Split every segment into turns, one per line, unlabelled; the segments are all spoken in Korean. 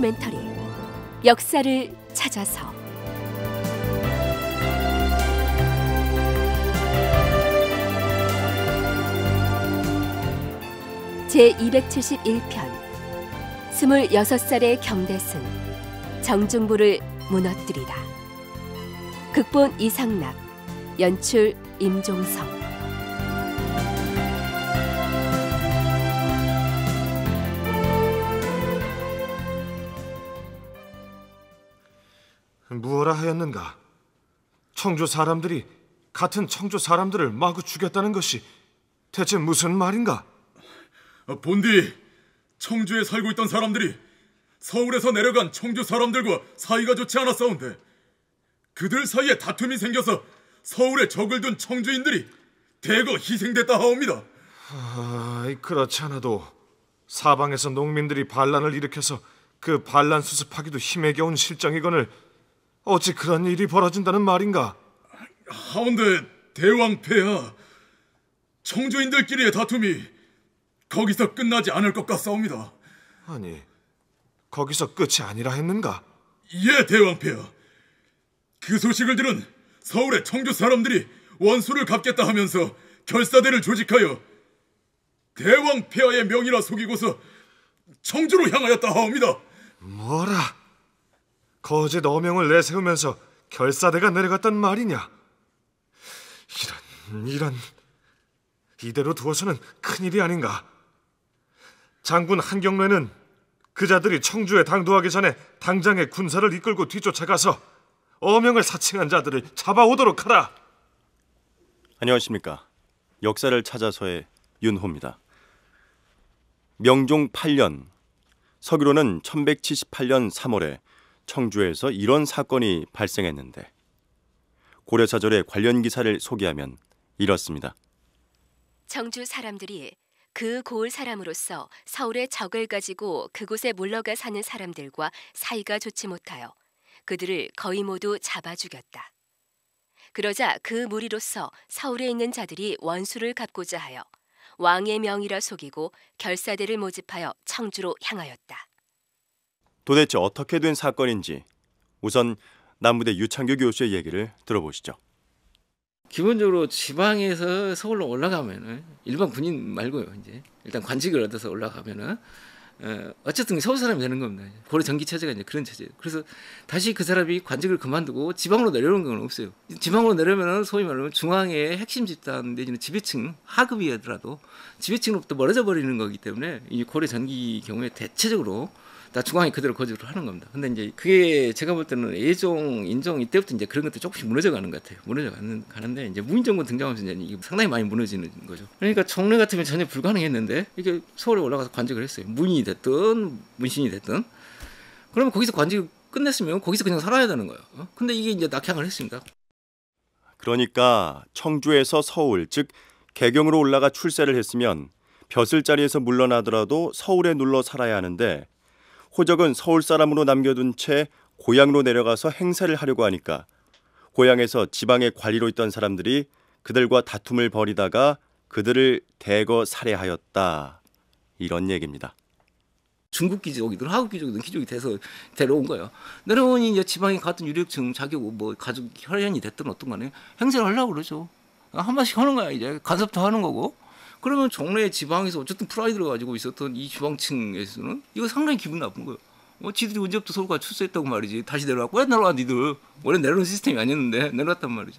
다큐멘터리 역사를 찾아서 제 271편 26살의 경대승 정중부를 무너뜨리다 극본 이상락 연출 임종성
어떤가? 청주 사람들이 같은 청주
사람들을 마구 죽였다는 것이 대체 무슨 말인가? 아, 본디, 청주에 살고 있던 사람들이 서울에서 내려간 청주 사람들과 사이가 좋지 않았사온데 그들 사이에 다툼이 생겨서 서울에 적을 둔 청주인들이 대거 희생됐다 하옵니다.
아, 그렇지 않아도 사방에서 농민들이 반란을 일으켜서 그 반란 수습하기도 힘에 겨운 실정이거늘
어찌 그런 일이 벌어진다는 말인가? 하운데 대왕폐하 청조인들끼리의 다툼이 거기서 끝나지 않을 것 같사옵니다. 아니, 거기서 끝이 아니라 했는가? 예, 대왕폐하그 소식을 들은 서울의 청주 사람들이 원수를 갚겠다 하면서 결사대를 조직하여 대왕 폐하의 명의라 속이고서 청주로 향하였다 하옵니다. 뭐라?
거짓 어명을 내세우면서 결사대가 내려갔단 말이냐? 이런, 이런. 이대로 두어서는 큰일이 아닌가. 장군 한경래는 그자들이 청주에 당도하기 전에 당장에 군사를 이끌고 뒤쫓아가서 어명을 사칭한 자들을 잡아오도록 하라.
안녕하십니까. 역사를 찾아서의 윤호입니다. 명종 8년 서기로는 1178년 3월에 청주에서 이런 사건이 발생했는데 고려사절의 관련 기사를 소개하면 이렇습니다.
청주 사람들이 그 고을 사람으로서 서울의 적을 가지고 그곳에 몰러가 사는 사람들과 사이가 좋지 못하여 그들을 거의 모두 잡아 죽였다. 그러자 그 무리로서 서울에 있는 자들이 원수를 갚고자 하여 왕의 명이라 속이고 결사대를 모집하여 청주로 향하였다.
도대체 어떻게 된 사건인지 우선 남부대 유창규 교수의 얘기를 들어보시죠. 기본적으로
지방에서 서울로 올라가면은 일반 군인 말고요 이제 일단 관직을 얻어서 올라가면은 어, 어쨌든 서울 사람이 되는 겁니다. 고려 전기 체제가 이제 그런 체제예요. 그래서 다시 그 사람이 관직을 그만두고 지방으로 내려오는 건 없어요. 지방으로 내려오면 소위 말하면 중앙의 핵심 집단 내지는 지배층 하급이더라도 지배층으로부터 멀어져 버리는 거기 때문에 이 고려 전기 경우에 대체적으로 다 중앙이 그대로 거주로 하는 겁니다. 근데 이제 그게 제가 볼 때는 예종 인종 이때부터 이제 그런 것도 조금씩 무너져 가는 것 같아요. 무너져 가는 가는데 이제 무인 정권 등장하면서 이제 상당히 많이 무너지는 거죠. 그러니까 청래 같으면 전혀 불가능했는데 이게 서울에 올라가서 관직을 했어요. 무인이 됐든 문신이 됐든 그러면 거기서 관직 끝냈으면 거기서
그냥 살아야 되는 거예요.
어? 근데 이게 이제 낙향을 했습니다.
그러니까 청주에서 서울 즉 개경으로 올라가 출세를 했으면 벼슬 자리에서 물러나더라도 서울에 눌러 살아야 하는데 호적은 서울 사람으로 남겨둔 채 고향으로 내려가서 행사를 하려고 하니까 고향에서 지방의 관리로 있던 사람들이 그들과 다툼을 벌이다가 그들을 대거 살해하였다. 이런 얘기입니다.
중국 기족이든 한국 기족이든 기족이 돼서 데려온 거예요. 내려오니 이제 지방에 같은 유력층 자격 뭐 가족 혈연이 됐든 어떤 간에 행세를 하려고 그러죠. 한 번씩 하는 거야 이제 간섭도 하는 거고 그러면 종래 지방에서 어쨌든 프라이드를 가지고 있었던 이 지방층에서는 이거 상당히 기분 나쁜 거예요. 어, 지들이 언제부터 서울가 출세했다고 말이지. 다시 내려왔고, 왜 내려와, 니들. 원래 내려온 시스템이 아니었는데, 내려왔단 말이죠.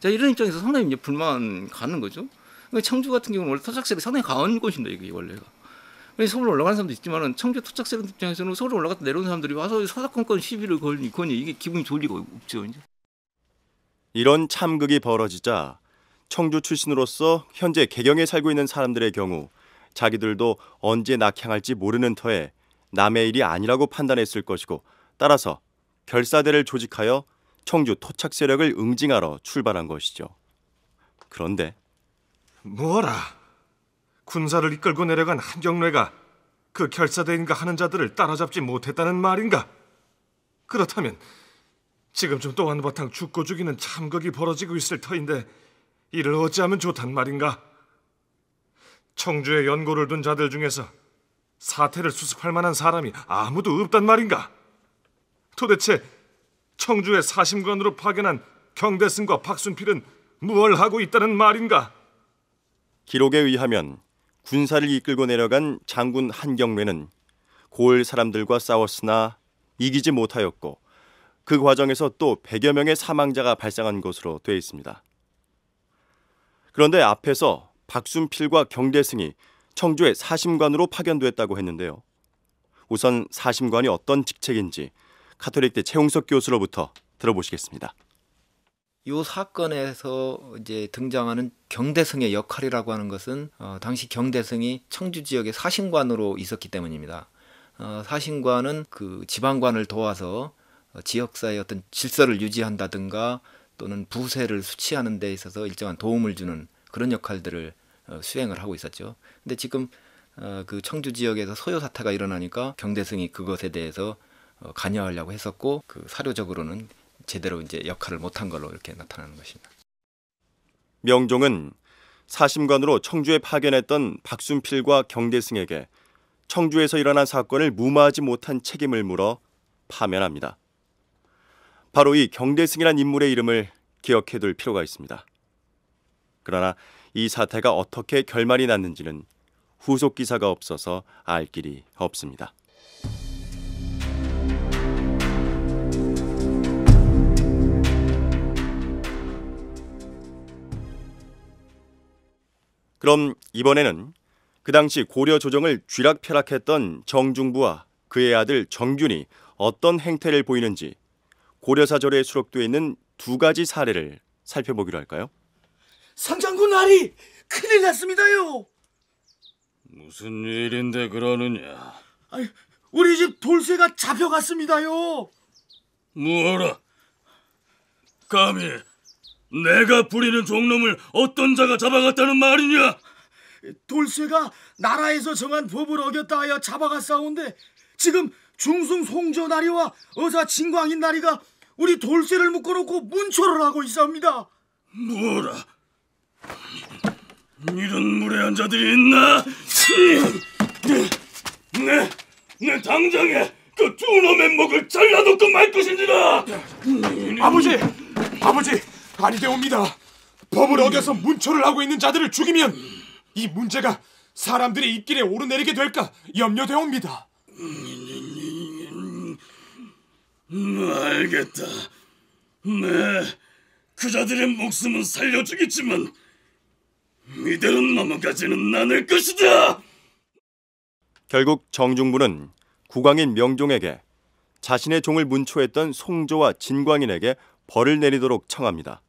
자, 이런 입장에서 상당히 이제 불만 가는 거죠. 그러니까 청주 같은 경우는 원래 토착세력 상당히 강한 곳인데, 이게 원래가. 서울 올라가는 사람도 있지만 청주 토착세력 입장에서는 서울 올라갔다 내려온 사람들이 와서 사사건건 시비를 걸니, 거니,
이게 기분이 졸리고 없죠, 이제. 이런 참극이 벌어지자 청주 출신으로서 현재 개경에 살고 있는 사람들의 경우 자기들도 언제 낙향할지 모르는 터에 남의 일이 아니라고 판단했을 것이고 따라서 결사대를 조직하여 청주 토착 세력을 응징하러 출발한 것이죠.
그런데 뭐라 군사를 이끌고 내려간 한경래가 그 결사대인가 하는 자들을 따라잡지 못했다는 말인가? 그렇다면 지금쯤 또한 바탕 죽고 죽이는 참극이 벌어지고 있을 터인데 이를 어찌하면 좋단 말인가? 청주에 연고를 둔 자들 중에서 사태를 수습할 만한 사람이 아무도 없단 말인가? 도대체 청주의 사심관으로 파견한 경대승과 박순필은 무얼 하고 있다는 말인가? 기록에 의하면 군사를 이끌고 내려간 장군
한경래는 고을 사람들과 싸웠으나 이기지 못하였고 그 과정에서 또 100여 명의 사망자가 발생한 것으로 되어 있습니다. 그런데 앞에서 박순필과 경대승이 청주의 사심관으로 파견됐다고 했는데요. 우선 사심관이 어떤 직책인지 카톨릭대 최홍석 교수로부터 들어보시겠습니다.
이 사건에서 이제 등장하는 경대성의 역할이라고 하는 것은 어, 당시 경대성이 청주 지역의 사신관으로 있었기 때문입니다. 어, 사신관은 그 지방관을 도와서 어, 지역사의 어떤 질서를 유지한다든가 또는 부세를 수치하는 데 있어서 일정한 도움을 주는 그런 역할들을 어, 수행을 하고 있었죠. 근데 지금 어, 그 청주 지역에서 소요 사태가 일어나니까 경대승이 그것에 대해서 어, 관여하려고 했었고 그
사료적으로는 제대로 이제 역할을 못한 걸로 이렇게 나타나는 것입니다. 명종은 사심관으로 청주에 파견했던 박순필과 경대승에게 청주에서 일어난 사건을 무마하지 못한 책임을 물어 파면합니다. 바로 이 경대승이란 인물의 이름을 기억해둘 필요가 있습니다. 그러나 이 사태가 어떻게 결말이 났는지는 후속 기사가 없어서 알 길이 없습니다. 그럼 이번에는 그 당시 고려 조정을 쥐락펴락했던 정중부와 그의 아들 정균이 어떤 행태를 보이는지 고려사절에 수록되어 있는 두 가지 사례를 살펴보기로 할까요?
상장군 아리 큰일 났습니다요.
무슨 일인데
그러느냐? 아니, 우리 집 돌쇠가 잡혀갔습니다요. 뭐라? 감히 내가 부리는 종놈을 어떤 자가 잡아갔다는 말이냐? 돌쇠가 나라에서 정한 법을 어겼다 하여 잡아갔사온데 지금 중승 송조 나리와 어사 진광인 나리가 우리 돌쇠를 묶어놓고 문초를 하고 있사옵니다. 뭐라? 이런 무례한 자들이 있나? 내, 네, 내 네, 네, 당장에 그 두 놈의 목을 잘라놓고 말 것인지라! 아버지! 아버지! 아니되옵니다! 법을 음. 어겨서 문초를 하고 있는 자들을 죽이면 이 문제가 사람들의 입길에 오르내리게 될까 염려되옵니다. 음, 음, 알겠다. 네, 그자들의 목숨은 살려주겠지만 이대로 넘어가지는 않을 것이다.
결국 정중부는 국왕인 명종에게 자신의 종을 문초했던 송조와 진광인에게 벌을 내리도록 청합니다.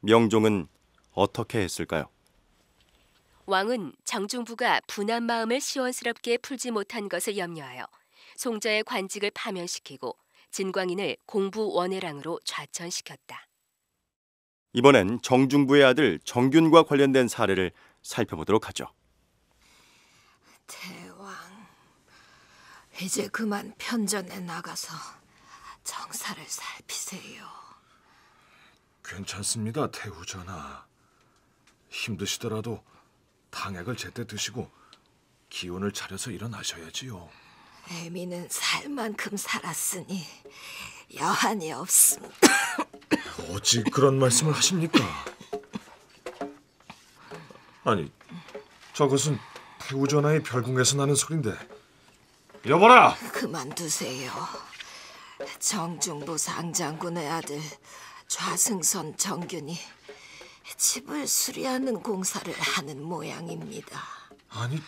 명종은 어떻게 했을까요?
왕은 정중부가 분한 마음을 시원스럽게 풀지 못한 것을 염려하여 송자의 관직을 파면시키고 진광인을 공부원회랑으로 좌천시켰다.
이번엔 정중부의 아들 정균과 관련된 사례를 살펴보도록 하죠.
대왕, 이제 그만 편전에 나가서 정사를 살피세요.
괜찮습니다, 태우전하. 힘드시더라도 당약을 제때 드시고 기운을 차려서 일어나셔야지요.
애미는 살 만큼 살았으니 여한이 없음.
어찌 그런 말씀을 하십니까? 아니, 저것은 태우전하의 별궁에서 나는 소린데 여보라!
그만두세요. 정중부 상장군의 아들 좌승선 정균이 집을 수리하는 공사를 하는 모양입니다.
아니,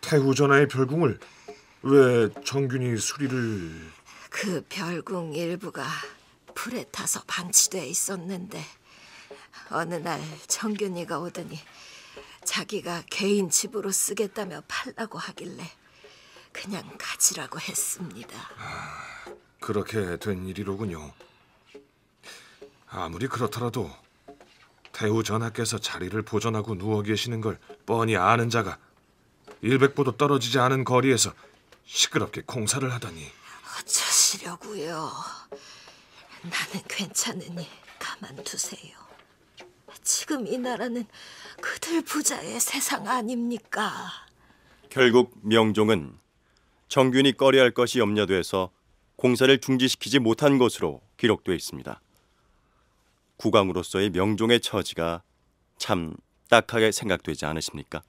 태우전하의 별궁을 왜 정균이 수리를
그 별궁 일부가 불에 타서 방치돼 있었는데 어느 날 정균이가 오더니 자기가 개인 집으로 쓰겠다며 팔라고 하길래 그냥 가지라고 했습니다. 아,
그렇게 된 일이로군요. 아무리 그렇더라도 태우 전하께서 자리를 보전하고 누워 계시는 걸 뻔히 아는 자가 일백보도 떨어지지 않은 거리에서 시끄럽게 공사를 하다니.
어쩌시려고요? 나는 괜찮으니 가만두세요. 지금 이 나라는 그들 부자의 세상 아닙니까?
결국 명종은 정균이 꺼려할 것이 염려돼서 공사를 중지시키지 못한 것으로 기록되어 있습니다. 국왕으로서의 명종의 처지가 참 딱하게 생각되지 않으십니까?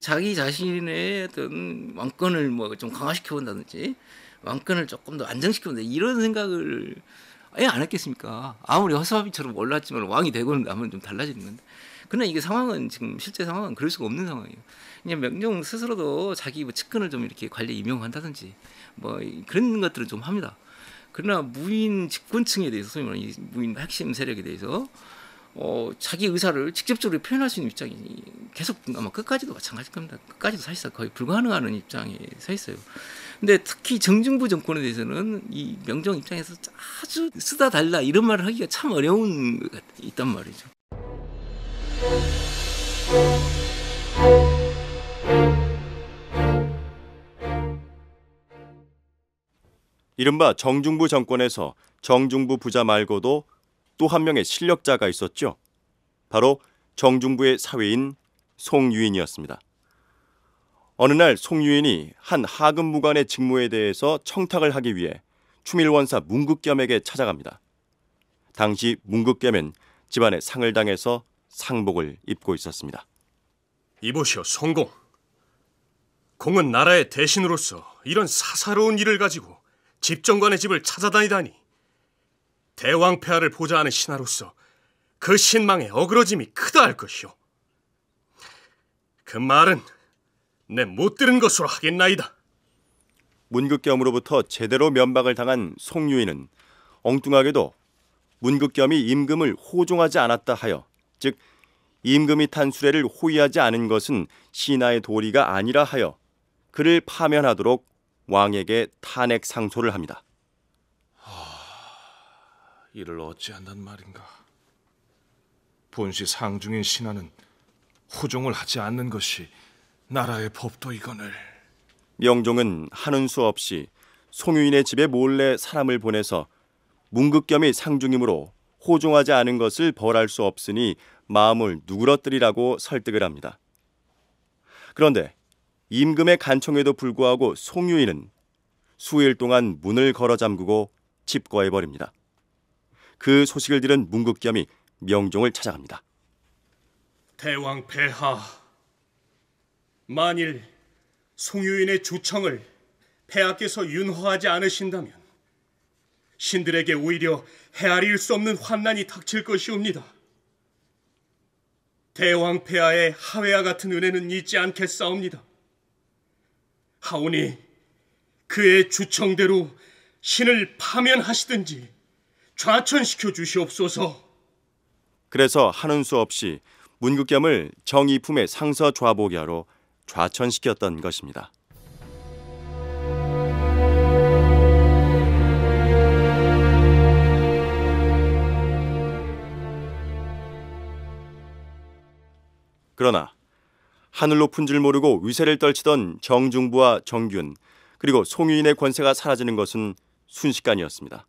자기 자신의 어떤 왕권을 뭐 좀 강화시켜 본다든지 왕권을 조금 더 안정시켜 본다 이런 생각을 아예 안 했겠습니까? 아무리 허수아비처럼 몰랐지만 왕이 되고는 나면 좀 달라지는 건데. 그러나 이게 상황은 지금 실제 상황은 그럴 수가 없는 상황이에요. 그냥 명종 스스로도 자기 뭐 측근을 좀 이렇게 관리 임용한다든지 뭐 그런 것들은 좀 합니다. 그러나 무인 집권층에 대해서 소위 말하는 무인 핵심 세력에 대해서 어, 자기 의사를 직접적으로 표현할 수 있는 입장이 계속 아마 끝까지도 마찬가지일 겁니다. 끝까지도 사실상 거의 불가능한 입장에 서 있어요. 근데 특히 정중부 정권에 대해서는 이 명정 입장에서 아주 쓰다 달라 이런 말을 하기가 참 어려운 것 같, 있단 말이죠.
이른바 정중부 정권에서 정중부 부자 말고도 또한 명의 실력자가 있었죠. 바로 정중부의 사위인 송유인이었습니다. 어느 날 송유인이 한 하급 무관의 직무에 대해서 청탁을 하기 위해 추밀원사 문극겸에게 찾아갑니다. 당시 문극겸은 집안의 상을 당해서 상복을 입고 있었습니다.
이보시오, 송공 공은
나라의 대신으로서 이런 사사로운 일을 가지고 집정관의 집을 찾아다니다니 대왕 폐하를 보좌하는 신하로서 그 신망의 어그러짐이 크다 할 것이오. 그 말은 내 못 들은 것으로
하겠나이다. 문극겸으로부터 제대로 면박을 당한 송유인은 엉뚱하게도 문극겸이 임금을 호종하지 않았다 하여 즉 임금이 탄 수레를 호위하지 않은 것은 신하의 도리가 아니라 하여 그를 파면하도록 왕에게 탄핵 상소를 합니다.
이를 어찌한단 말인가. 본시 상중인 신하는 호종을 하지 않는 것이 나라의 법도이거늘.
명종은 하는 수 없이 송유인의 집에 몰래 사람을 보내서 문극겸이 상중이므로 호종하지 않은 것을 벌할 수 없으니 마음을 누그러뜨리라고 설득을 합니다. 그런데 임금의 간청에도 불구하고 송유인은 수일 동안 문을 걸어 잠그고 집거해 버립니다. 그 소식을 들은 문극겸이 명종을 찾아갑니다.
대왕 폐하, 만일 송유인의 주청을 폐하께서 윤허하지 않으신다면 신들에게 오히려 헤아릴 수 없는 환난이 닥칠 것이옵니다. 대왕 폐하의 하회와 같은 은혜는 잊지 않겠사옵니다. 하오니 그의 주청대로 신을 파면하시든지 좌천시켜 주시옵소서.
그래서 하는 수 없이 문국겸을 정이품의 상서 좌복야로 좌천시켰던 것입니다. 그러나 하늘 높은 줄 모르고 위세를 떨치던 정중부와 정균 그리고 송유인의 권세가 사라지는 것은 순식간이었습니다.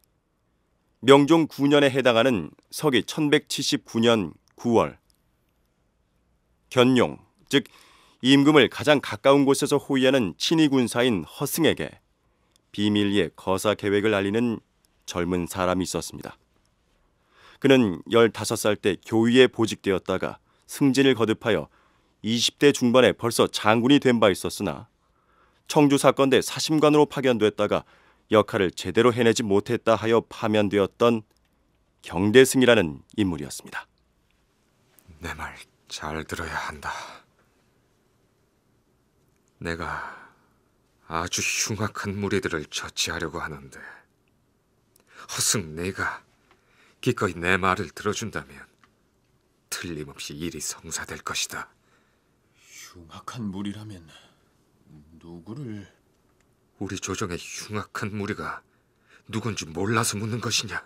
명종 9년에 해당하는 서기 1179년 9월 견용, 즉 임금을 가장 가까운 곳에서 호위하는 친위 군사인 허승에게 비밀리에 거사 계획을 알리는 젊은 사람이 있었습니다. 그는 15살 때 교위에 보직되었다가 승진을 거듭하여 20대 중반에 벌써 장군이 된 바 있었으나 청주 사건 때 사심관으로 파견됐다가 역할을 제대로 해내지 못했다 하여 파면되었던 경대승이라는 인물이었습니다.
내 말 잘 들어야 한다. 내가 아주 흉악한 무리들을 처치하려고 하는데 허승 내가 기꺼이 내 말을 들어준다면 틀림없이 일이 성사될 것이다. 흉악한 무리라면 누구를... 우리 조정의 흉악한 무리가 누군지 몰라서 묻는 것이냐?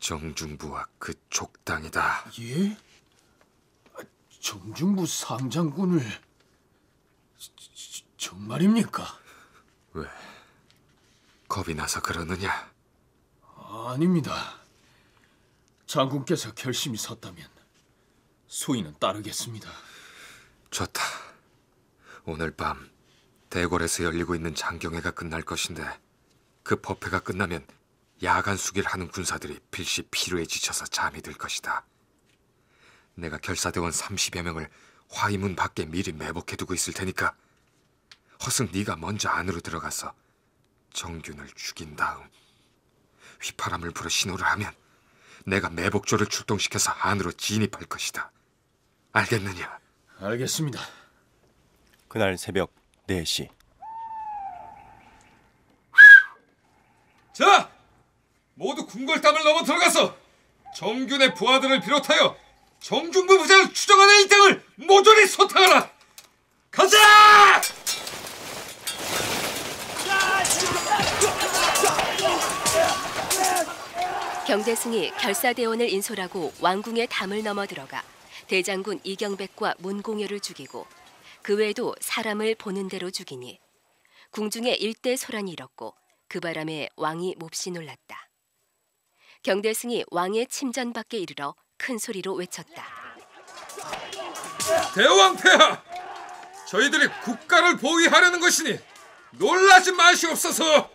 정중부와 그 족당이다.
예? 아, 정중부 상장군을
정말입니까?
왜 겁이 나서 그러느냐?
아닙니다. 장군께서 결심이
섰다면 소인은 따르겠습니다. 좋다.
오늘 밤 대궐에서 열리고 있는 장경회가 끝날 것인데 그 법회가 끝나면 야간 숙일 하는 군사들이 필시 피로에 지쳐서 잠이 들 것이다. 내가 결사대원 30여 명을 화이문 밖에 미리 매복해두고 있을 테니까 허승 네가 먼저 안으로 들어가서 정균을 죽인 다음 휘파람을 불어 신호를 하면 내가 매복조를 출동시켜서 안으로 진입할 것이다. 알겠느냐?
알겠습니다.
그날 새벽 4시.
자! 모두 궁궐담을 넘어 들어가서 정균의 부하들을 비롯하여 정중부 부자를 추정하는 일 땅을 모조리 소탕하라! 가자!
경대승이 결사대원을 인솔하고 왕궁의 담을 넘어 들어가 대장군 이경백과 문공여를 죽이고 그 외에도 사람을 보는 대로 죽이니 궁중에 일대 소란이 일었고 그 바람에 왕이 몹시 놀랐다. 경대승이 왕의 침전 밖에 이르러 큰 소리로 외쳤다.
대왕폐하! 저희들이 국가를 보위하려는 것이니 놀라지 마시옵소서!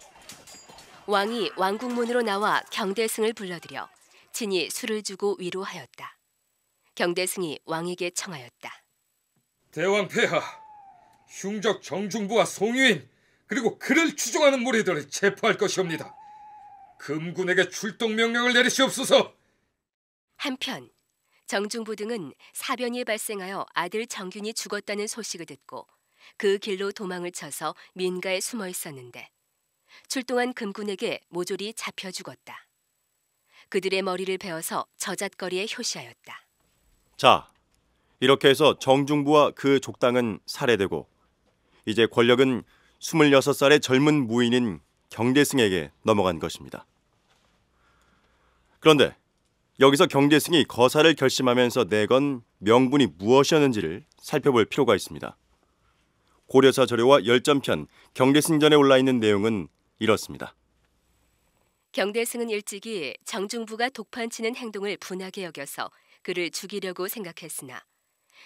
왕이 왕궁문으로 나와 경대승을 불러들여 친히 술을 주고 위로하였다. 경대승이 왕에게 청하였다.
대왕 폐하, 흉적 정중부와 송유인 그리고 그를 추종하는 무리들을 체포할 것이옵니다. 금군에게 출동 명령을 내리시옵소서.
한편 정중부 등은 사변이 발생하여 아들 정균이 죽었다는 소식을 듣고 그 길로 도망을 쳐서 민가에 숨어 있었는데 출동한 금군에게 모조리 잡혀 죽었다. 그들의 머리를 베어서 저잣거리에
효시하였다. 자, 이렇게 해서 정중부와 그 족당은 살해되고 이제 권력은 26살의 젊은 무인인 경대승에게 넘어간 것입니다. 그런데 여기서 경대승이 거사를 결심하면서 내건 명분이 무엇이었는지를 살펴볼 필요가 있습니다. 고려사 저료와 열전편 경대승전에 올라 있는 내용은 이렇습니다.
경대승은 일찍이 정중부가 독판치는 행동을 분하게 여겨서 그를 죽이려고 생각했으나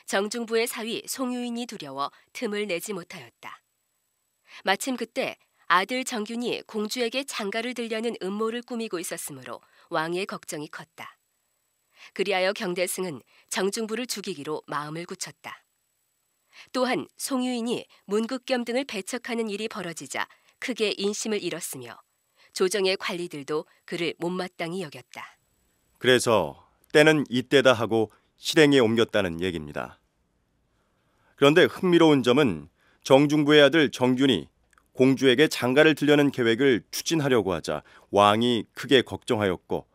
정중부의 사위 송유인이 두려워 틈을 내지 못하였다. 마침 그때 아들 정균이 공주에게 장가를 들려는 음모를 꾸미고 있었으므로 왕의 걱정이 컸다. 그리하여 경대승은 정중부를 죽이기로 마음을 굳혔다. 또한 송유인이 문극겸 등을 배척하는 일이 벌어지자 크게 인심을 잃었으며 조정의 관리들도 그를 못마땅히 여겼다.
그래서 때는 이때다 하고 실행에 옮겼다는 얘기입니다. 그런데 흥미로운 점은 정중부의 아들 정균이 공주에게 장가를 들려는 계획을 추진하려고 하자 왕이 크게 걱정하였고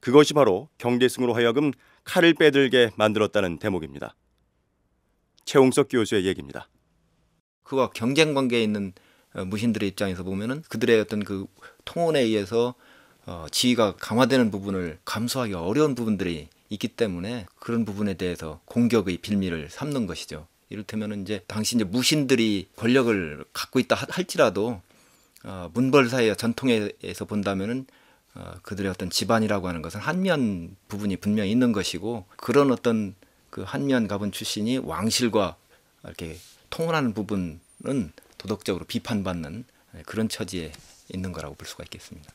그것이 바로 경대승으로 하여금 칼을 빼들게 만들었다는 대목입니다. 최홍석 교수의 얘기입니다. 그와 경쟁 관계에 있는
어, 무신들의 입장에서 보면은 그들의 어떤 그 통원에 의해서 어, 지위가 강화되는 부분을 감수하기 어려운 부분들이 있기 때문에 그런 부분에 대해서 공격의 빌미를 삼는 것이죠. 이를테면 이제 당시 이제 무신들이 권력을 갖고 있다 할지라도 어, 문벌사의 전통에서 본다면은 어, 그들의 어떤 집안이라고 하는 것은 한면 부분이 분명히 있는 것이고 그런 어떤 그 한면 가문 출신이 왕실과 이렇게 통혼하는 부분은 도덕적으로 비판받는 예, 그런 처지에 있는 거라고 볼 수가
있겠습니다.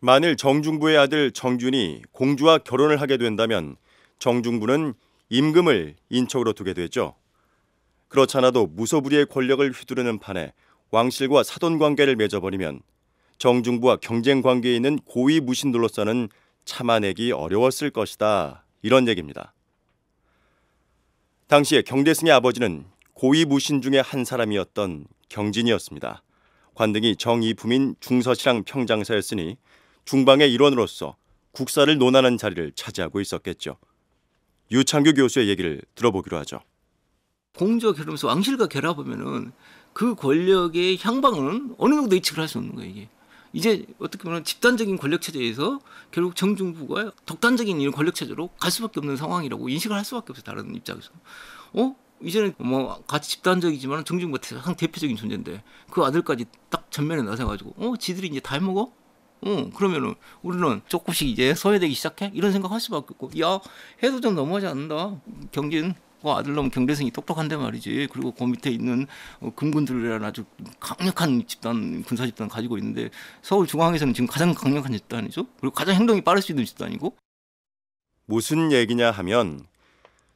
만일 정중부의 아들 정준이 공주와 결혼을 하게 된다면 정중부는 임금을 인척으로 두게 되죠. 그렇잖아도 무소불위의 권력을 휘두르는 판에 왕실과 사돈 관계를 맺어버리면 정중부와 경쟁 관계에 있는 고위 무신들로서는 참아내기 어려웠을 것이다. 이런 얘기입니다. 당시에 경대승의 아버지는 고위 무신 중의 한 사람이었던 경진이었습니다. 관등이 정이품인 중서시랑 평장사였으니 중방의 일원으로서 국사를 논하는 자리를 차지하고 있었겠죠. 유창규 교수의 얘기를 들어보기로 하죠.
공조 결합서 왕실과 결합하면은 그 권력의 향방은 어느 정도 예측을 할 수 없는 거예요. 이게. 이제 어떻게 보면 집단적인 권력 체제에서 결국 정중부가 독단적인 이런 권력 체제로 갈 수밖에 없는 상황이라고 인식을 할 수밖에 없어요. 다른 입장에서. 어? 이제는 뭐 같이 집단적이지만 정중부가 가 대표적인 존재인데 그 아들까지 딱 전면에 나서가지고 어 지들이 이제 다먹어 어, 그러면은 우리는 조금씩 이제 소외되기 시작해? 이런 생각할 수밖에 없고, 야, 해도 좀 넘어가지 않는다. 경제는 그 어, 아들놈 경제성이 똑똑한데 말이지. 그리고 그 밑에 있는 어, 금군들이라는 아주 강력한 집단, 군사 집단 가지고 있는데 서울
중앙에서는 지금 가장 강력한 집단이죠. 그리고 가장 행동이 빠를 수 있는 집단이고. 무슨 얘기냐 하면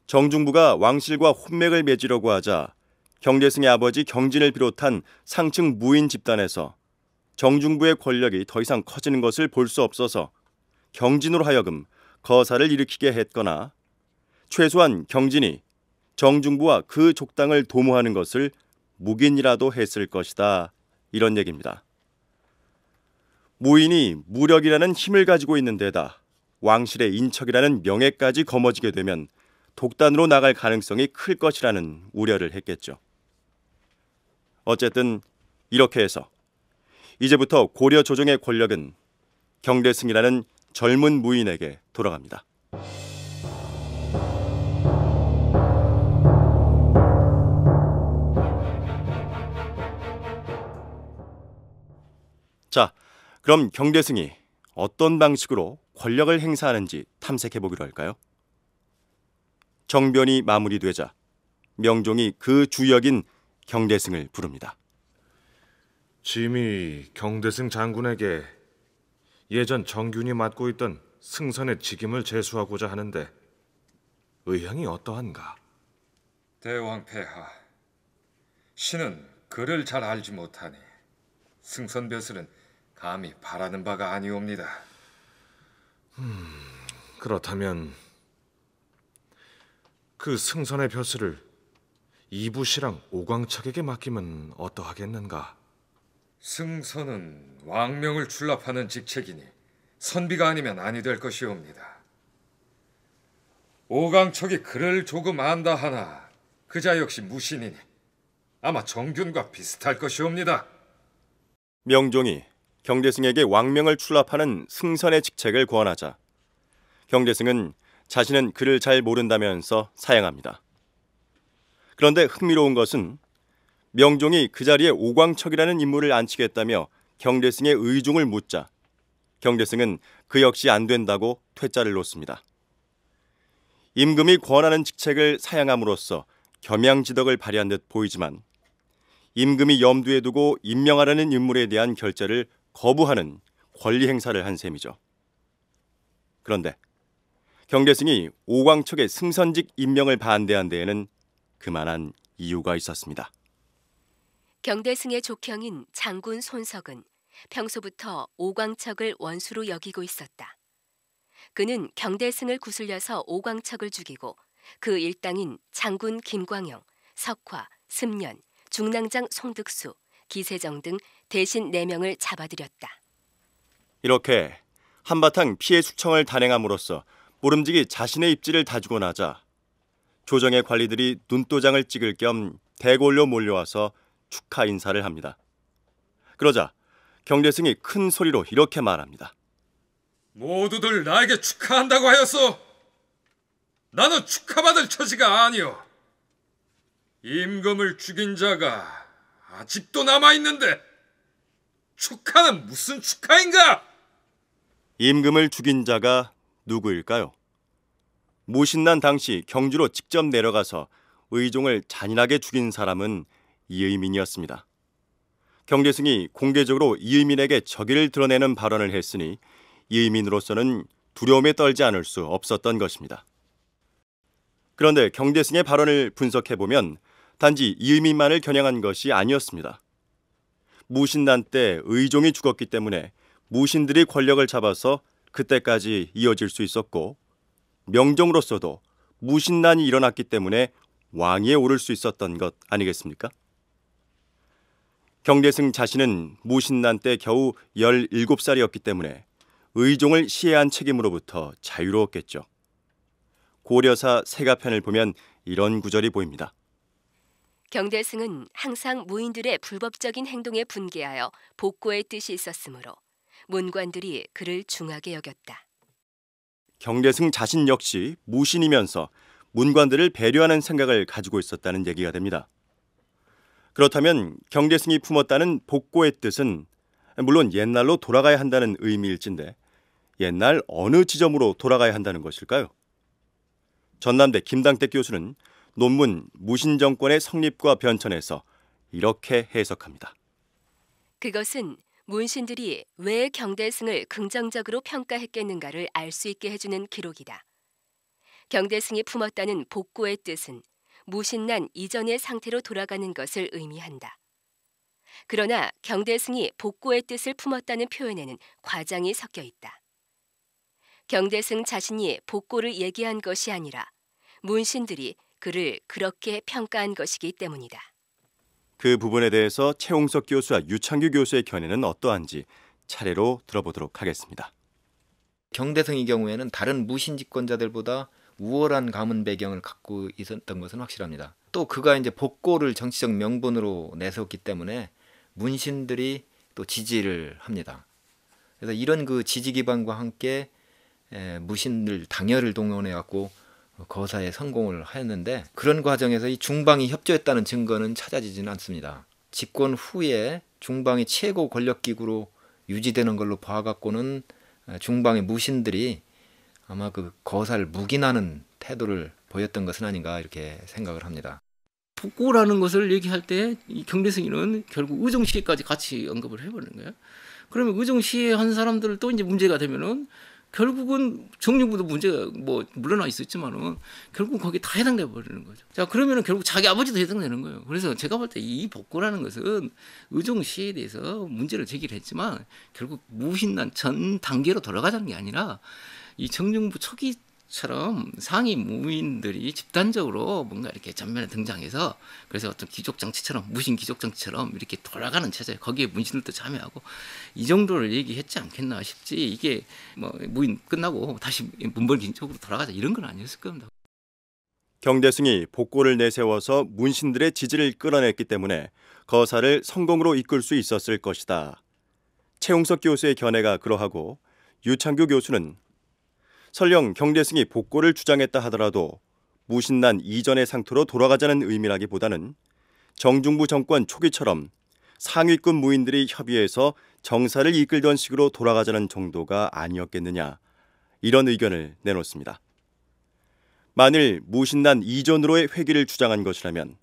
정중부가 왕실과 혼맥을 맺으려고 하자 경제성의 아버지 경진을 비롯한 상층 무인 집단에서 정중부의 권력이 더 이상 커지는 것을 볼 수 없어서 경진으로 하여금 거사를 일으키게 했거나 최소한 경진이 정중부와 그 족당을 도모하는 것을 묵인이라도 했을 것이다. 이런 얘기입니다. 무인이 무력이라는 힘을 가지고 있는 데다 왕실의 인척이라는 명예까지 거머쥐게 되면 독단으로 나갈 가능성이 클 것이라는 우려를 했겠죠. 어쨌든 이렇게 해서 이제부터 고려 조정의 권력은 경대승이라는 젊은 무인에게 돌아갑니다. 자, 그럼 경대승이 어떤 방식으로 권력을 행사하는지 탐색해 보기로 할까요? 정변이 마무리되자 명종이 그 주역인
경대승을 부릅니다. 짐이 경대승 장군에게 예전 정균이 맡고 있던 승선의 직임을 제수하고자 하는데 의향이 어떠한가?
대왕폐하, 신은 그를 잘 알지 못하니 승선벼슬은 감히
바라는 바가 아니옵니다. 음, 그렇다면 그 승선의 벼슬을 이부시랑 오광척에게 맡기면 어떠하겠는가? 승선은 왕명을
출납하는 직책이니 선비가 아니면 아니 될 것이옵니다. 오강척이 그를 조금 안다 하나 그자 역시 무신이니 아마 정균과 비슷할 것이옵니다. 명종이 경대승에게
왕명을 출납하는 승선의 직책을 권하자 경대승은 자신은 그를 잘 모른다면서 사양합니다. 그런데 흥미로운 것은 명종이 그 자리에 오광척이라는 인물을 앉히겠다며 경대승의 의중을 묻자 경대승은 그 역시 안 된다고 퇴짜를 놓습니다. 임금이 권하는 직책을 사양함으로써 겸양지덕을 발휘한 듯 보이지만 임금이 염두에 두고 임명하라는 인물에 대한 결제를 거부하는 권리 행사를 한 셈이죠. 그런데 경대승이 오광척의 승선직 임명을 반대한 데에는 그만한 이유가 있었습니다.
경대승의 조형인 장군 손석은 평소부터 오광척을 원수로 여기고 있었다. 그는 경대승을 구슬려서 오광척을 죽이고 그 일당인 장군 김광영, 석화, 습년, 중랑장 송득수, 기세정 등 대신 네명을 잡아들였다.
이렇게 한바탕 피해 숙청을 단행함으로써 모름지기 자신의 입지를 다지고 나자 조정의 관리들이 눈도장을 찍을 겸 대궐로 몰려와서 축하 인사를 합니다. 그러자 경례승이 큰 소리로 이렇게 말합니다.
모두들 나에게 축하한다고 하였소. 나는 축하받을 처지가 아니오. 임금을 죽인 자가 아직도 남아 있는데 축하는 무슨 축하인가?
임금을 죽인 자가 누구일까요? 무신난 당시 경주로 직접 내려가서 의종을 잔인하게 죽인 사람은 이의민이었습니다. 경계승이 공개적으로 이의민에게 적의를 드러내는 발언을 했으니 이의민으로서는 두려움에 떨지 않을 수 없었던 것입니다. 그런데 경계승의 발언을 분석해보면 단지 이의민만을 겨냥한 것이 아니었습니다. 무신난 때 의종이 죽었기 때문에 무신들이 권력을 잡아서 그때까지 이어질 수 있었고 명종으로서도 무신난이 일어났기 때문에 왕위에 오를 수 있었던 것 아니겠습니까? 경대승 자신은 무신난 때 겨우 17살이었기 때문에 의종을 시해한 책임으로부터 자유로웠겠죠. 고려사 세가편을 보면 이런 구절이 보입니다.
경대승은 항상 무인들의 불법적인 행동에 분개하여 복고의 뜻이 있었으므로 문관들이 그를 중하게 여겼다.
경대승 자신 역시 무신이면서 문관들을 배려하는 생각을 가지고 있었다는 얘기가 됩니다. 그렇다면 경계승이 품었다는 복고의 뜻은 물론 옛날로 돌아가야 한다는 의미일진데 옛날 어느 지점으로 돌아가야 한다는 것일까요? 전남대 김당택 교수는 논문 무신정권의 성립과 변천에서 이렇게 해석합니다.
그것은 문신들이 왜 경대승을 긍정적으로 평가했겠는가를 알 수 있게 해주는 기록이다. 경대승이 품었다는 복고의 뜻은 무신난 이전의 상태로 돌아가는 것을 의미한다. 그러나 경대승이 복고의 뜻을 품었다는 표현에는 과장이 섞여 있다. 경대승 자신이 복고를 얘기한 것이 아니라 문신들이 그를 그렇게 평가한 것이기 때문이다.
그 부분에 대해서 최홍석 교수와 유창규 교수의 견해는 어떠한지 차례로 들어보도록 하겠습니다.
경대승의 경우에는 다른 무신 집권자들보다 우월한 가문 배경을 갖고 있었던 것은 확실합니다. 또 그가 이제 복고를 정치적 명분으로 내세웠기 때문에 문신들이 또 지지를 합니다. 그래서 이런 그 지지 기반과 함께 무신들 당열을 동원해 갖고 거사에 성공을 하였는데 그런 과정에서 이 중방이 협조했다는 증거는 찾아지지는 않습니다. 집권 후에 중방이 최고 권력 기구로 유지되는 걸로 봐갖고는 중방의 무신들이 아마 그 거사를 묵인하는 태도를 보였던 것은 아닌가 이렇게 생각을 합니다.
복고라는 것을 얘기할 때 경례승인은 결국 의정시까지 같이 언급을 해버리는 거예요. 그러면 의정시에 한 사람들을 또 이제 문제가 되면은 결국은 정령부도 문제가 뭐 물러나 있었지만은 결국 거기다 해당돼 버리는 거죠. 자 그러면은 결국 자기 아버지도 해당되는 거예요. 그래서 제가 볼 때 이 복고라는 것은 의정시에 대해서 문제를 제기를 했지만 결국 무신난 전 단계로 돌아가자는 게 아니라 이 정중부 초기처럼 상위 무인들이 집단적으로 뭔가 이렇게 전면에 등장해서 그래서 어떤 귀족 정치처럼 무신 귀족 정치처럼 이렇게 돌아가는 체제 거기에 문신들도 참여하고 이 정도를 얘기했지 않겠나 싶지 이게 뭐 무인 끝나고 다시 문벌기 쪽으로 돌아가자 이런 건 아니었을
겁니다. 경대승이 복고를 내세워서 문신들의 지지를 끌어냈기 때문에 거사를 성공으로 이끌 수 있었을 것이다. 최홍석 교수의 견해가 그러하고 유창규 교수는 설령 경대승이 복고를 주장했다 하더라도 무신난 이전의 상태로 돌아가자는 의미라기보다는 정중부 정권 초기처럼 상위급 무인들이 협의해서 정사를 이끌던 식으로 돌아가자는 정도가 아니었겠느냐 이런 의견을 내놓습니다. 만일 무신난 이전으로의 회귀를 주장한 것이라면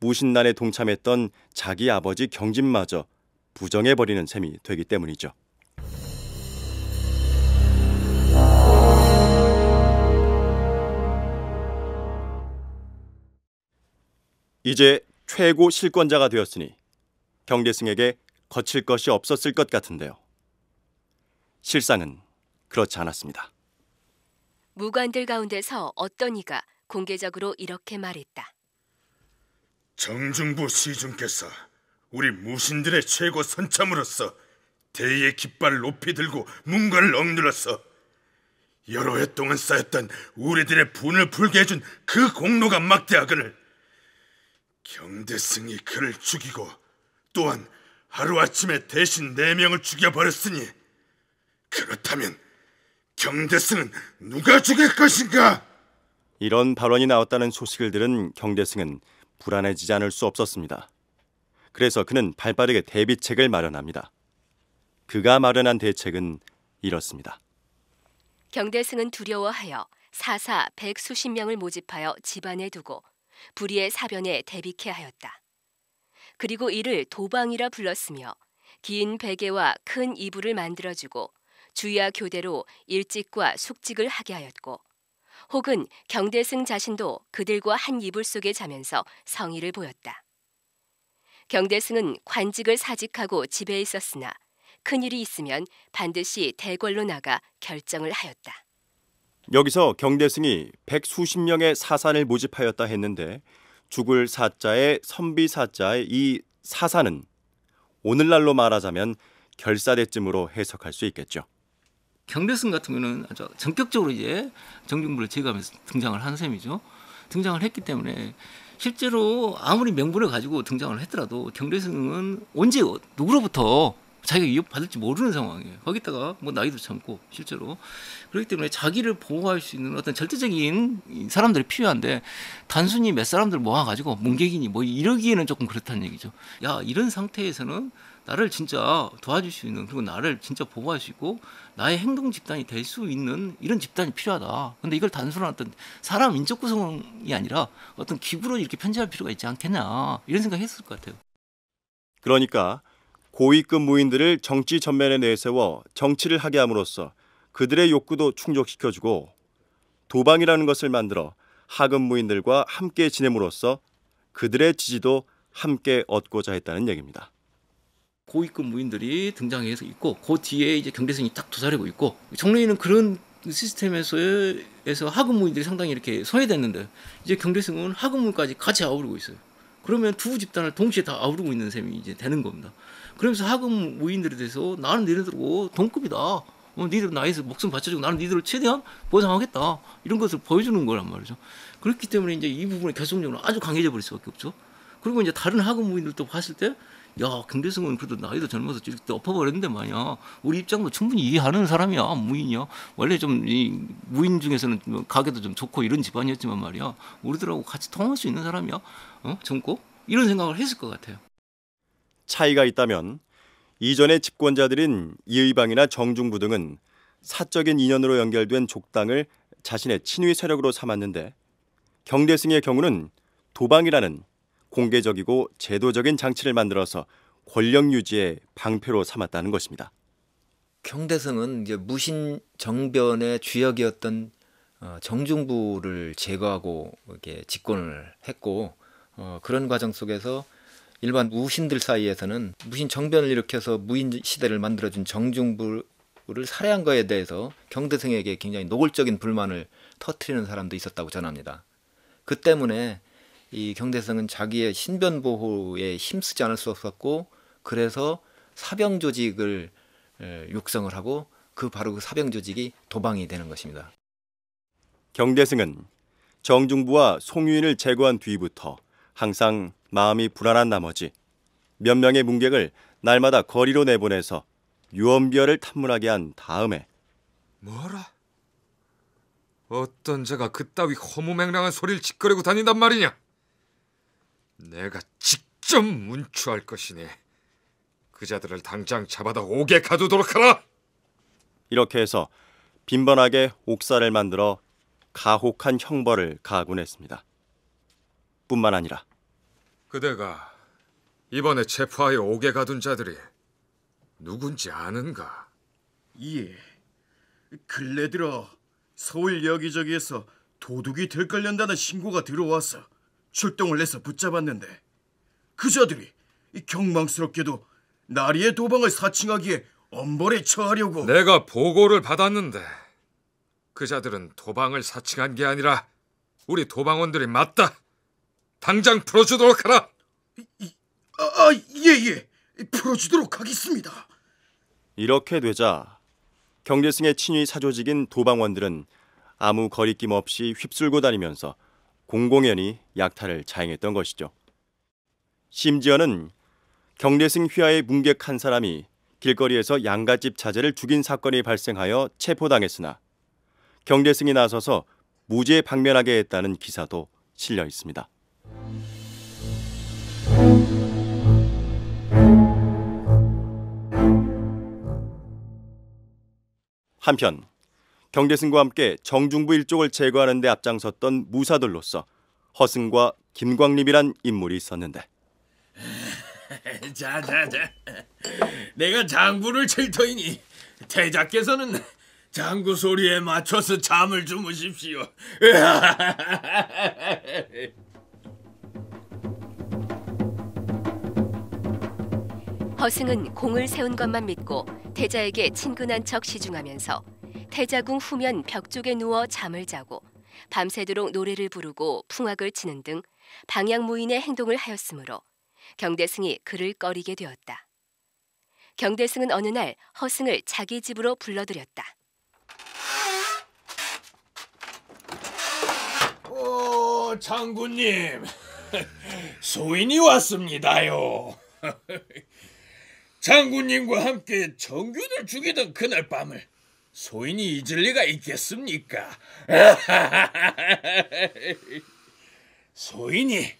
무신난에 동참했던 자기 아버지 경진마저 부정해버리는 셈이 되기 때문이죠. 이제 최고 실권자가 되었으니 경계승에게 거칠 것이 없었을 것 같은데요. 실상은 그렇지 않았습니다.
무관들 가운데서 어떤 이가 공개적으로 이렇게 말했다.
정중부 시중께서 우리 무신들의 최고 선참으로서 대의 의 깃발을 높이 들고 문관을 억눌러서 여러 해 동안 쌓였던 우리들의 분을 풀게 해준 그 공로가 막대하거늘 경대승이 그를 죽이고 또한 하루아침에 대신 네 명을 죽여버렸으니 그렇다면 경대승은 누가 죽일 것인가?
이런 발언이 나왔다는 소식을 들은 경대승은 불안해지지 않을 수 없었습니다. 그래서 그는 발빠르게 대비책을 마련합니다. 그가 마련한 대책은 이렇습니다.
경대승은 두려워하여 사사 백수십 명을 모집하여 집안에 두고 불의의 사변에 대비케 하였다. 그리고 이를 도방이라 불렀으며 긴 베개와 큰 이불을 만들어주고 주야 교대로 일찍과 숙직을 하게 하였고 혹은 경대승 자신도 그들과 한 이불 속에 자면서 성의를 보였다. 경대승은 관직을 사직하고 집에 있었으나 큰일이 있으면 반드시 대궐로 나가 결정을 하였다.
여기서 경대승이 백수십 명의 사산을 모집하였다 했는데 죽을 사자의 선비 사자의 이 사산은 오늘날로 말하자면 결사대쯤으로 해석할 수 있겠죠. 경례승 같은 경우는 아주 전격적으로 이제 정중부를 제거하면서
등장을 한 셈이죠. 등장을 했기 때문에 실제로 아무리 명분을 가지고 등장을 했더라도 경례승은 언제 누구로부터 자기가 위협받을지 모르는 상황이에요. 거기다가 뭐 나이도 참고 실제로 그렇기 때문에 자기를 보호할 수 있는 어떤 절대적인 사람들이 필요한데 단순히 몇 사람들 모아가지고 문객이니뭐 이러기에는 조금 그렇다는 얘기죠. 야 이런 상태에서는 나를 진짜 도와줄 수 있는 그리고 나를 진짜 보호할 수 있고 나의 행동 집단이 될 수 있는 이런 집단이 필요하다. 근데 이걸 단순한 어떤 사람 인적 구성이 아니라 어떤 기구로 이렇게 편제할 필요가 있지 않겠냐 이런 생각했을 것 같아요.
그러니까. 고위급 무인들을 정치 전면에 내세워 정치를 하게 함으로써 그들의 욕구도 충족시켜주고 도방이라는 것을 만들어 하급 무인들과 함께 지냄으로써 그들의 지지도 함께 얻고자 했다는 얘기입니다. 고위급
무인들이 등장해서 있고 그 뒤에 이제 경대선이 딱 도사리고 있고 정리인은 그런 시스템에서의 하급 무인들이 상당히 이렇게 소외됐는데 이제 경대승은 하급 무인까지 같이 아우르고 있어요. 그러면 두 집단을 동시에 다 아우르고 있는 셈이 이제 되는 겁니다. 그러면서 하금 무인들에 대해서 나는 니네들하고 동급이다. 어, 니들 나에서 목숨 바쳐주고 나는 니들을 최대한 보상하겠다. 이런 것을 보여주는 거란 말이죠. 그렇기 때문에 이제 이 부분에 계속적으로 아주 강해져 버릴 수밖에 없죠. 그리고 이제 다른 학업 무인들도 봤을 때, 야, 경대성은 그래도 나이도 젊어서 이렇게 엎어버렸는데 말이야. 우리 입장도 충분히 이해하는 사람이야, 무인이야. 원래 좀, 이, 무인 중에서는 가게도 좀 좋고
이런 집안이었지만 말이야. 우리들하고 같이 통할 수 있는 사람이야. 어? 젊고? 이런 생각을 했을 것 같아요. 차이가 있다면 이전의 집권자들인 이의방이나 정중부 등은 사적인 인연으로 연결된 족당을 자신의 친위 세력으로 삼았는데 경대승의 경우는 도방이라는 공개적이고 제도적인 장치를 만들어서 권력 유지의 방패로 삼았다는 것입니다.
경대승은 이제 무신 정변의 주역이었던 어, 정중부를 제거하고 이렇게 집권을 했고 어, 그런 과정 속에서 일반 우신들 사이에서는 무신 정변을 일으켜서 무인 시대를 만들어준 정중부를 살해한 거에 대해서 경대승에게 굉장히 노골적인 불만을 터트리는 사람도 있었다고 전합니다. 그 때문에 이경대승은 자기의 신변 보호에 힘쓰지 않을 수 없었고 그래서 사병 조직을 육성을
하고 그 바로 그 사병 조직이 도방이 되는 것입니다. 경대승은 정중부와 송유인을 제거한 뒤부터 항상 마음이 불안한 나머지 몇 명의 문객을 날마다 거리로 내보내서 유언비어를 탐문하게
한 다음에 뭐라? 어떤 자가 그따위 허무맹랑한 소리를 짓거리고 다닌단 말이냐? 내가 직접 문추할 것이네그 자들을 당장 잡아다 옥에 가두도록 하라.
이렇게 해서 빈번하게 옥사를 만들어 가혹한 형벌을 가하곤 했습니다. 뿐만 아니라
그대가 이번에 체포하여 오게 가둔 자들이 누군지 아는가?
예. 근래 들어 서울 여기저기에서 도둑이 들걸련다는 신고가 들어와서 출동을 해서 붙잡았는데 그자들이 경망스럽게도 나리의 도방을 사칭하기에 엄벌에 처하려고
내가 보고를 받았는데 그자들은 도방을 사칭한 게 아니라 우리 도방원들이 맞다 당장 풀어주도록 하라.
아, 예예. 아, 예. 풀어주도록 하겠습니다.
이렇게 되자
경계승의 친위 사조직인 도방원들은 아무 거리낌 없이 휩쓸고 다니면서 공공연히 약탈을 자행했던 것이죠. 심지어는 경례승 휘하에 문객한 사람이 길거리에서 양가집 자제를 죽인 사건이 발생하여 체포당했으나 경례승이 나서서 무죄 방면하게 했다는 기사도 실려 있습니다. 한편 경계승과 함께 정중부 일족을 제거하는 데 앞장섰던 무사들로서 허승과 김광립이란 인물이 있었는데
자자자 내가 장군을 칠 터이니
대자께서는 장구 소리에 맞춰서 잠을 주무십시오.
허승은 공을 세운 것만 믿고 태자에게 친근한 척 시중하면서 태자궁 후면 벽 쪽에 누워 잠을 자고 밤새도록 노래를 부르고 풍악을 치는 등 방향무인의 행동을 하였으므로 경대승이 그를 꺼리게 되었다. 경대승은 어느 날 허승을 자기 집으로 불러들였다.
오, 어, 장군님, 소인이 왔습니다요. 장군님과 함께 정균을 죽이던 그날 밤을 소인이 잊을 리가 있겠습니까? 소인이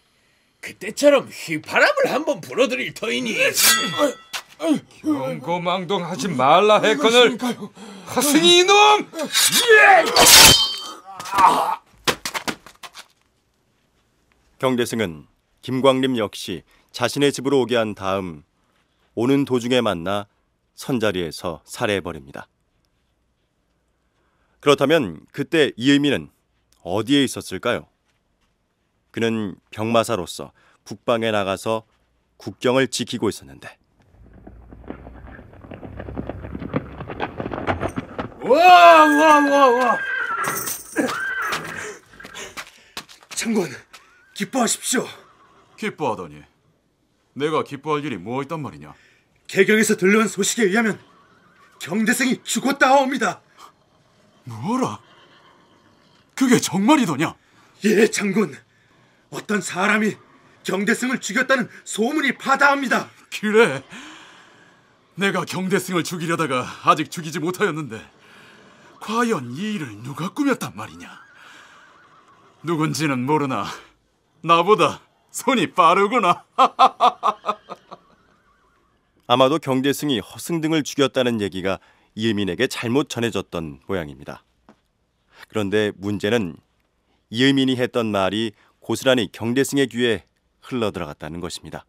그때처럼 휘파람을
한번 불어드릴 터이니 경고망동하지 말라 했거늘
하승이 이놈!
경대승은 김광림 역시 자신의 집으로 오게 한 다음 오는 도중에 만나 선자리에서 살해해버립니다. 그렇다면 그때 이의미는 어디에 있었을까요? 그는 병마사로서 북방에 나가서 국경을 지키고 있었는데.
와, 와, 와, 와.
장군, 기뻐하십시오. 기뻐하더니 내가 기뻐할 일이 뭐가 있단 말이냐? 개경에서 들려온 소식에 의하면 경대생이 죽었다 옵니다. 뭐라? 그게 정말이더냐? 예, 장군. 어떤 사람이 경대승을 죽였다는 소문이 파다합니다. 그래. 내가 경대승을 죽이려다가 아직 죽이지 못하였는데 과연 이 일을 누가 꾸몄단 말이냐? 누군지는 모르나 나보다 손이 빠르구나.
아마도 경대승이 허승 등을 죽였다는 얘기가 이음민에게 잘못 전해졌던 모양입니다. 그런데 문제는 이음민이 했던 말이 고스란히 경대승의 귀에 흘러들어갔다는 것입니다.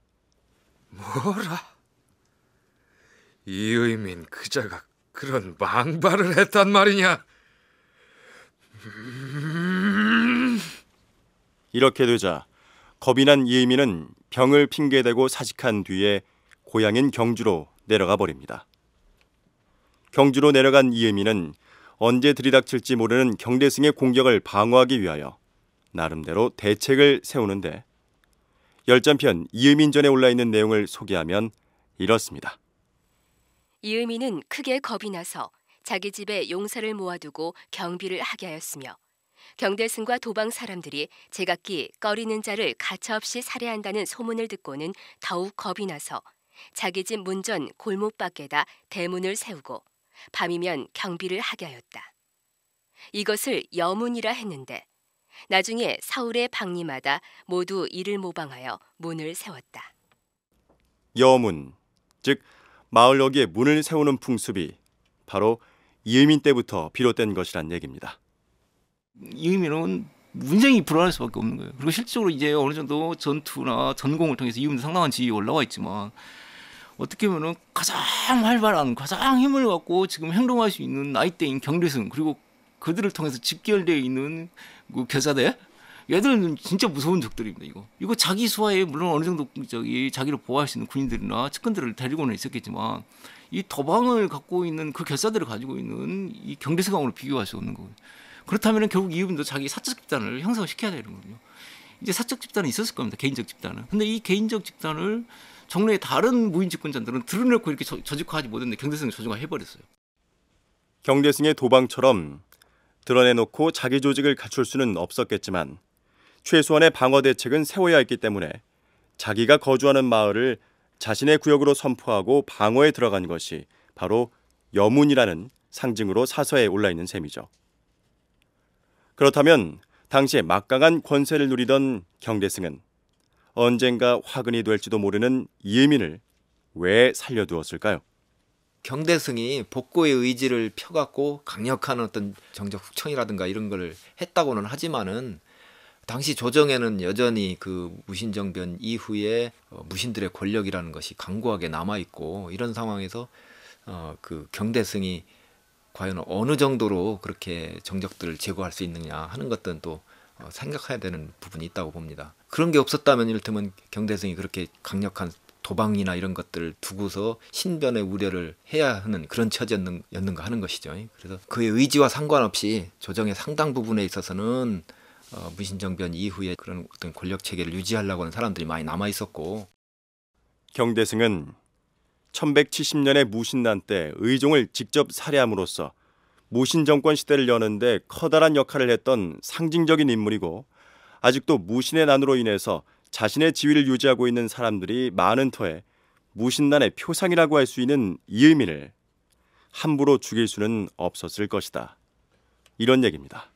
뭐라? 이의민 그자가 그런 망발을 했단 말이냐?
음... 이렇게 되자 겁이 난 예민은 병을 핑계대고 사직한 뒤에 고향인 경주로 내려가 버립니다. 경주로 내려간 이예민은 언제 들이닥칠지 모르는 경대승의 공격을 방어하기 위하여 나름대로 대책을 세우는데 열전편 이예민전에 올라 있는 내용을 소개하면 이렇습니다.
이예민은 크게 겁이 나서 자기 집에 용사를 모아두고 경비를 하게 하였으며 경대승과 도방 사람들이 제각기 꺼리는 자를 가차없이 살해한다는 소문을 듣고는 더욱 겁이 나서 자기 집 문전 골목 밖에다 대문을 세우고 밤이면 경비를 하게 하였다. 이것을 여문이라 했는데 나중에 서울의 방리마다 모두 이를 모방하여 문을 세웠다.
여문, 즉 마을 여기에 문을 세우는 풍습이 바로 이민 때부터 비롯된 것이란 얘기입니다.
이의미로는굉장이 불안할 수밖에 없는 거예요. 그리고 실질적으로 이제 어느 정도 전투나 전공을 통해서 이분도 상당한 지위에 올라와 있지만 어떻게 보면 가장 활발한 가장 힘을 갖고 지금 행동할 수 있는 나이대인 경리승 그리고 그들을 통해서 집결되어 있는 그겨사대 얘들은 진짜 무서운 적들입니다 이거 이거 자기 수하에 물론 어느 정도 저기 자기를 보호할 수 있는 군인들이나 측근들을 데리고는 있었겠지만 이 도방을 갖고 있는 그 결사들을 가지고 있는 이 경리승강으로 비교할 수 없는 거예요. 그렇다면 결국 이분도 자기 사적 집단을 형성시켜야 되는 거군요. 이제 사적 집단은 있었을 겁니다. 개인적 집단은. 근데 이 개인적 집단을 정례의 다른 무인 집권자들은 드러내고 이렇게 조직화하지 못했는데 경대승이 조직화 해버렸어요.
경대승의 도방처럼 드러내놓고 자기 조직을 갖출 수는 없었겠지만 최소한의 방어 대책은 세워야 했기 때문에 자기가 거주하는 마을을 자신의 구역으로 선포하고 방어에 들어간 것이 바로 여문이라는 상징으로 사서에 올라 있는 셈이죠. 그렇다면 당시 에 막강한 권세를 누리던 경대승은 언젠가 화근이 될지도 모르는 이예민을 왜 살려두었을까요? 경대승이 복고의
의지를 펴갖고 강력한 어떤 정적 후청이라든가 이런 걸 했다고는 하지만은 당시 조정에는 여전히 그 무신정변 이후에 어, 무신들의 권력이라는 것이 강고하게 남아 있고 이런 상황에서 어그 경대승이 과연 어느 정도로 그렇게 정적들을 제거할 수 있느냐 하는 것들은 또 어, 생각해야 되는 부분이 있다고 봅니다. 그런 게 없었다면 이를테면 경대성이 그렇게 강력한 도방이나 이런 것들을 두고서 신변의 우려를 해야 하는 그런 처지였는가 하는 것이죠. 그래서 그의 의지와 상관없이 조정의 상당 부분에 있어서는 어, 무신정변 이후에 그런 어떤 권력 체계를 유지하려고 하는 사람들이 많이 남아 있었고
경대승은 1170년의 무신난 때 의종을 직접 살해함으로써 무신 정권 시대를 여는데 커다란 역할을 했던 상징적인 인물이고 아직도 무신의 난으로 인해서 자신의 지위를 유지하고 있는 사람들이 많은 터에 무신난의 표상이라고 할 수 있는 이 의미를 함부로 죽일 수는 없었을 것이다. 이런 얘기입니다.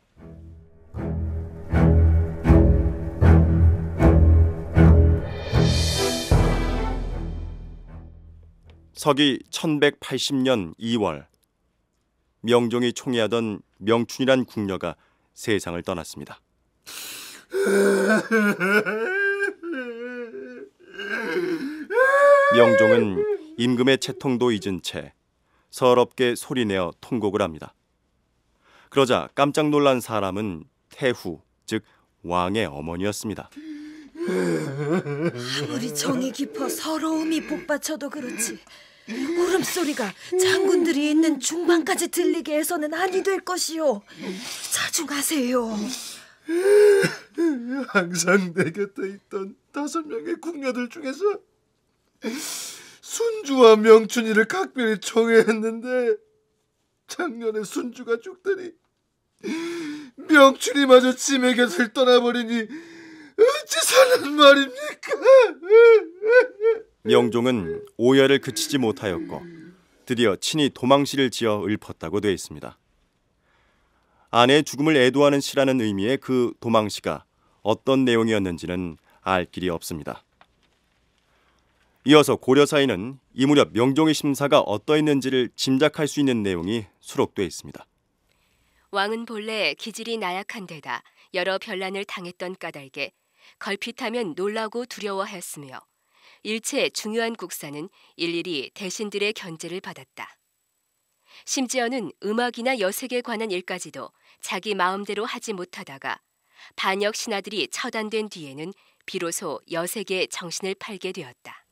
서기 1180년 2월 명종이 총애하던 명춘이란 궁녀가 세상을 떠났습니다. 명종은 임금의 채통도 잊은 채 서럽게 소리내어 통곡을 합니다. 그러자 깜짝 놀란 사람은 태후, 즉 왕의 어머니였습니다.
아무리 정이 깊어 서러움이 복받쳐도 그렇지 울음소리가 장군들이 있는 중방까지 들리게 해서는 아니 될 것이오. 자중하세요.
항상 내 곁에
있던 다섯 명의 궁녀들 중에서
순주와 명춘이를 각별히 청해했는데 작년에 순주가 죽더니 명춘이마저 짐의 곁을 떠나버리니 어찌 살란 말입니까?
명종은 오열을 그치지 못하였고 드디어 친히 도망시를 지어 읊었다고 되어 있습니다. 아내의 죽음을 애도하는 시라는 의미의 그 도망시가 어떤 내용이었는지는 알 길이 없습니다. 이어서 고려사에는 이 무렵 명종의 심사가 어떠했는지를 짐작할 수 있는 내용이 수록돼 있습니다.
왕은 본래 기질이 나약한데다 여러 변란을 당했던 까닭에 걸핏하면 놀라고 두려워하으며 일체 중요한 국사는 일일이 대신들의 견제를 받았다. 심지어는 음악이나 여색에 관한 일까지도 자기 마음대로 하지 못하다가 반역 신하들이 처단된 뒤에는 비로소 여색에 정신을 팔게 되었다.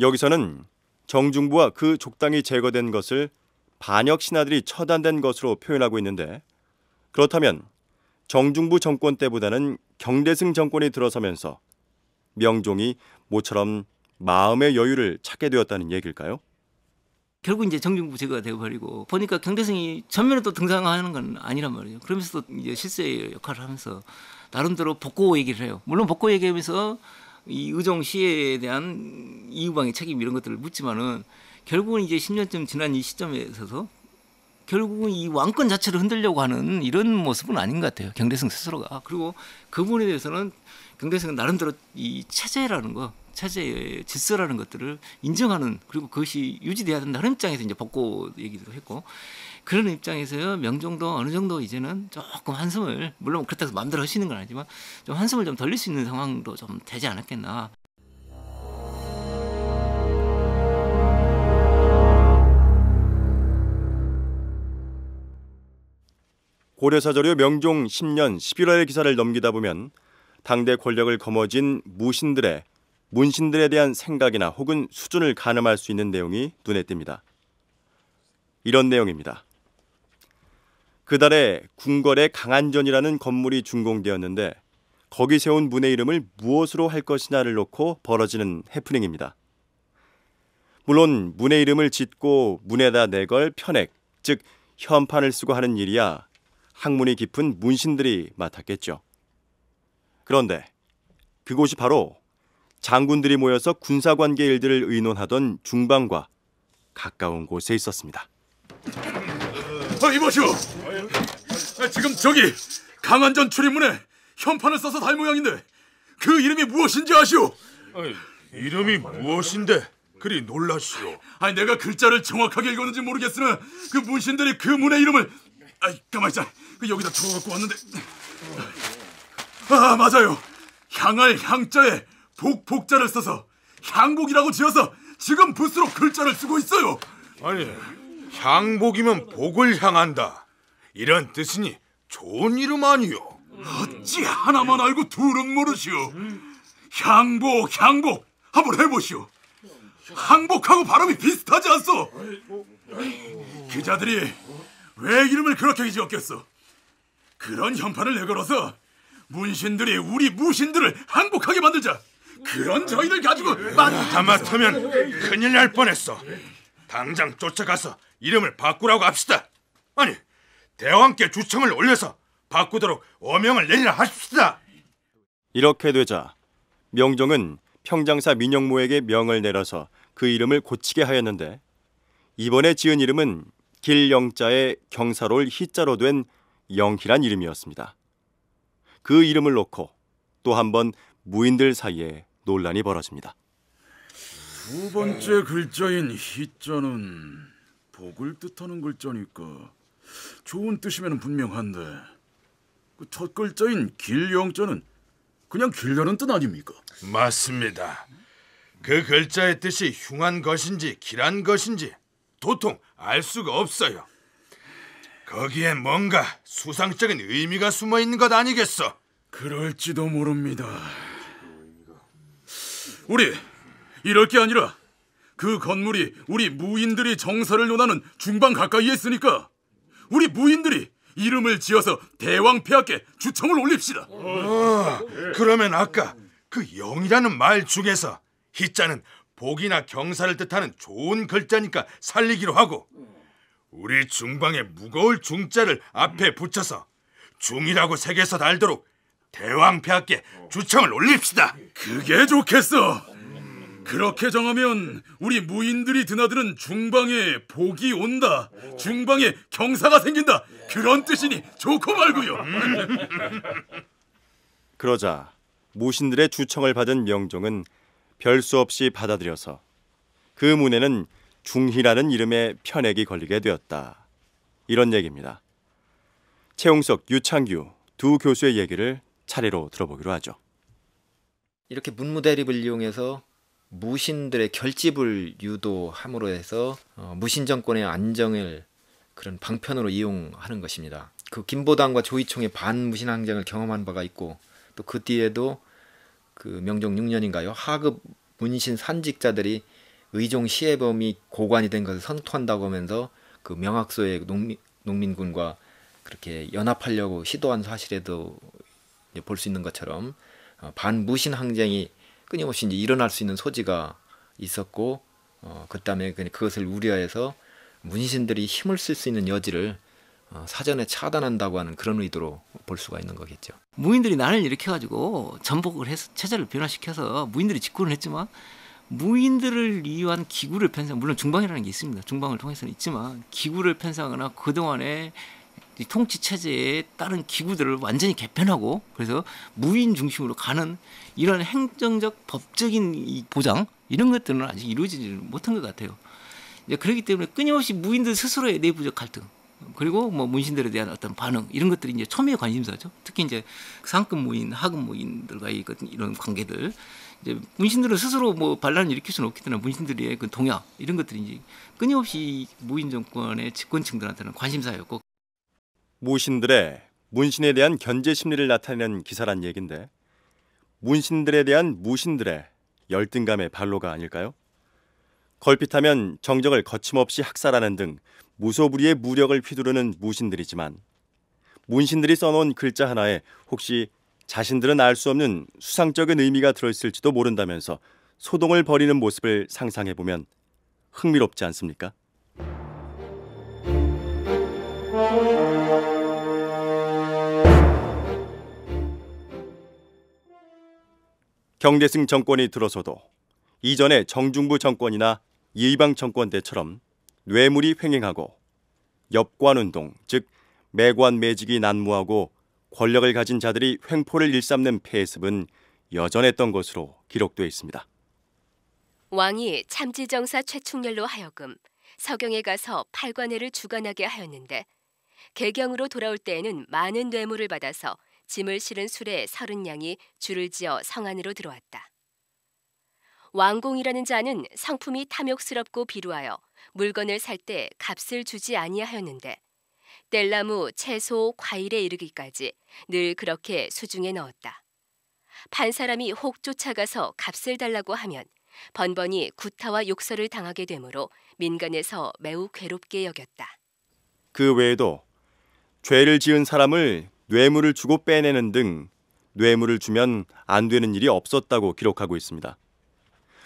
여기서는 정중부와 그 족당이 제거된 것을 반역 신하들이 처단된 것으로 표현하고 있는데 그렇다면 정중부 정권 때보다는 경대승 정권이 들어서면서 명종이 모처럼 마음의 여유를 찾게 되었다는 얘길까요
결국 이제 정중부제거가 되어버리고 보니까 경대성이 전면에 또 등장하는 건 아니란 말이에요. 그러면서도 이제 실세 역할을 하면서 나름대로 복고 얘기를 해요. 물론 복고 얘기하면서 이의정 시에 대한 이유방의 책임 이런 것들을 묻지만은 결국은 이제 10년쯤 지난 이 시점에 있어서 결국은 이 왕권 자체를 흔들려고 하는 이런 모습은 아닌 것 같아요. 경대성 스스로가. 그리고 그분에 대해서는 경대생은 나름대로 이 체제라는 거 체제의 질서라는 것들을 인정하는 그리고 그것이 유지돼야 된다 는 입장에서 이제 벗고 얘기도 했고 그런 입장에서요 명종도 어느 정도 이제는 조금 한숨을 물론 그렇다고 해서 마음대로 하시는 건 아니지만 좀 한숨을 좀 덜릴 수 있는 상황도 좀 되지 않았겠나
고려사절의 명종 10년 11월의 기사를 넘기다 보면 당대 권력을 거머쥔 무신들의 문신들에 대한 생각이나 혹은 수준을 가늠할 수 있는 내용이 눈에 띕니다. 이런 내용입니다. 그달에 궁궐의 강안전이라는 건물이 준공되었는데 거기 세운 문의 이름을 무엇으로 할 것이냐를 놓고 벌어지는 해프닝입니다. 물론 문의 이름을 짓고 문에다 내걸 편액, 즉 현판을 쓰고 하는 일이야 학문이 깊은 문신들이 맡았겠죠. 그런데 그곳이 바로 장군들이 모여서 군사관계 일들을 의논하던 중방과 가까운 곳에 있었습니다.
아, 이보시오. 지금 저기 강한전 출입문에 현판을 써서 달 모양인데 그 이름이 무엇인지 아시오? 이름이 무엇인데 그리 놀라시오? 아니 내가 글자를 정확하게 읽었는지 모르겠으나 그 문신들이 그 문의 이름을 아 가만 있자 그 여기다 적어갖고 왔는데 아, 맞아요. 향할 향자에 복복자를 써서 향복이라고 지어서 지금 붓으로 글자를 쓰고 있어요. 아니, 향복이면 복을 향한다. 이런 뜻이니 좋은 이름 아니요. 어찌 하나만 알고 둘은 모르시오. 향복, 향복 한번 해보시오. 항복하고 발음이 비슷하지 않소? 기자들이 왜 이름을 그렇게 지었겠어? 그런 현판을 내걸어서 문신들이 우리 무신들을 항복하게 만들자. 그런 저희를 가지고 만하마터면 큰일 날 뻔했어. 당장 쫓아가서 이름을 바꾸라고 합시다. 아니 대왕께 주청을 올려서 바꾸도록 어명을 내리라
하시다 이렇게 되자 명정은 평장사 민영모에게 명을 내려서 그 이름을 고치게 하였는데 이번에 지은 이름은 길영자의 경사롤 희자로 된 영희란 이름이었습니다. 그 이름을 놓고 또 한 번 무인들 사이에 논란이 벌어집니다.
두 번째 글자인 희자는 복을 뜻하는 글자니까 좋은 뜻이면 분명한데 그첫 글자인 길영자는 그냥 길다는 뜻 아닙니까? 맞습니다. 그 글자의 뜻이 흉한 것인지 길한 것인지 도통 알 수가 없어요. 거기에 뭔가 수상적인 의미가 숨어 있는 것 아니겠어? 그럴지도 모릅니다. 우리 이럴 게 아니라 그 건물이 우리 무인들이 정서를 논하는 중방 가까이에 있으니까 우리 무인들이 이름을 지어서 대왕 폐하께 주청을 올립시다. 어, 그러면 아까 그 영이라는 말 중에서 희자는 복이나 경사를 뜻하는 좋은 글자니까 살리기로 하고 우리 중방의 무거울 중자를 앞에 붙여서 중이라고 새겨서 달도록 대왕폐하께 주청을 올립시다. 그게 좋겠어. 그렇게 정하면 우리 무인들이 드나드는 중방에 복이 온다. 중방에 경사가 생긴다. 그런 뜻이니 좋고 말고요.
그러자 무신들의 주청을 받은 명종은 별수 없이 받아들여서 그 문에는 중희라는 이름의 편액이 걸리게 되었다. 이런 얘기입니다. 최홍석, 유창규 두 교수의 얘기를 차례로 들어보기로 하죠.
이렇게 문무대립을 이용해서 무신들의 결집을 유도함으로 해서 어, 무신 정권의 안정을 그런 방편으로 이용하는 것입니다. 그 김보당과 조이총의 반무신 항쟁을 경험한 바가 있고 또 그 뒤에도 그 명종 6년인가요 하급 문신 산직자들이 의종 시해범이 고관이 된 것을 선투한다고 하면서 그 명학소의 농민, 농민군과 그렇게 연합하려고 시도한 사실에도 볼 수 있는 것처럼 어, 반무신 항쟁이 끊임없이 이제 일어날 수 있는 소지가 있었고 어, 그다음에 그것을 우려해서 문신들이 힘을 쓸 수 있는 여지를 어, 사전에 차단한다고 하는 그런 의도로 볼 수가 있는 거겠죠.
무인들이 난을 일으켜가지고 전복을 해서 체제를 변화시켜서 무인들이 집권을 했지만 무인들을 이용한 기구를 편성, 물론 중방이라는 게 있습니다. 중방을 통해서는 있지만 기구를 편성하거나 그동안의 통치 체제에 따른 기구들을 완전히 개편하고 그래서 무인 중심으로 가는 이런 행정적 법적인 보장 이런 것들은 아직 이루어지지 못한 것 같아요. 이제 그렇기 때문에 끊임없이 무인들 스스로의 내부적 갈등 그리고 뭐 문신들에 대한 어떤 반응 이런 것들이 이제 초미의 관심사죠. 특히 이제 상급 무인, 하급 무인들과의 이런 관계들 이제 문신들은 스스로 뭐 반란을 일으킬 수는 없기 때문에 문신들의 그 동향 이런 것들이 이제 끊임없이 무인 정권의 집권층들한테는
관심사였고 무신들의 문신에 대한 견제 심리를 나타내는 기사란 얘긴데 문신들에 대한 무신들의 열등감의 발로가 아닐까요? 걸핏하면 정적을 거침없이 학살하는 등 무소불위의 무력을 휘두르는 무신들이지만 문신들이 써놓은 글자 하나에 혹시 자신들은 알 수 없는 수상적인 의미가 들어있을지도 모른다면서 소동을 벌이는 모습을 상상해보면 흥미롭지 않습니까? 경대승 정권이 들어서도 이전의 정중부 정권이나 이방 정권 때처럼 뇌물이 횡행하고 역관운동즉 매관매직이 난무하고 권력을 가진 자들이 횡포를 일삼는 폐습은 여전했던 것으로 기록되어 있습니다.
왕이 참지정사 최충렬로 하여금 서경에 가서 팔관회를 주관하게 하였는데 개경으로 돌아올 때에는 많은 뇌물을 받아서 짐을 실은 술에 서른 양이 줄을 지어 성 안으로 들어왔다. 왕공이라는 자는 상품이 탐욕스럽고 비루하여 물건을 살 때 값을 주지 아니하였는데 뗄나무, 채소, 과일에 이르기까지 늘 그렇게 수중에 넣었다. 반 사람이 혹 쫓아가서 값을 달라고 하면 번번이 구타와 욕설을 당하게 되므로 민간에서 매우 괴롭게 여겼다.
그 외에도 죄를 지은 사람을 뇌물을 주고 빼내는 등 뇌물을 주면 안 되는 일이 없었다고 기록하고 있습니다.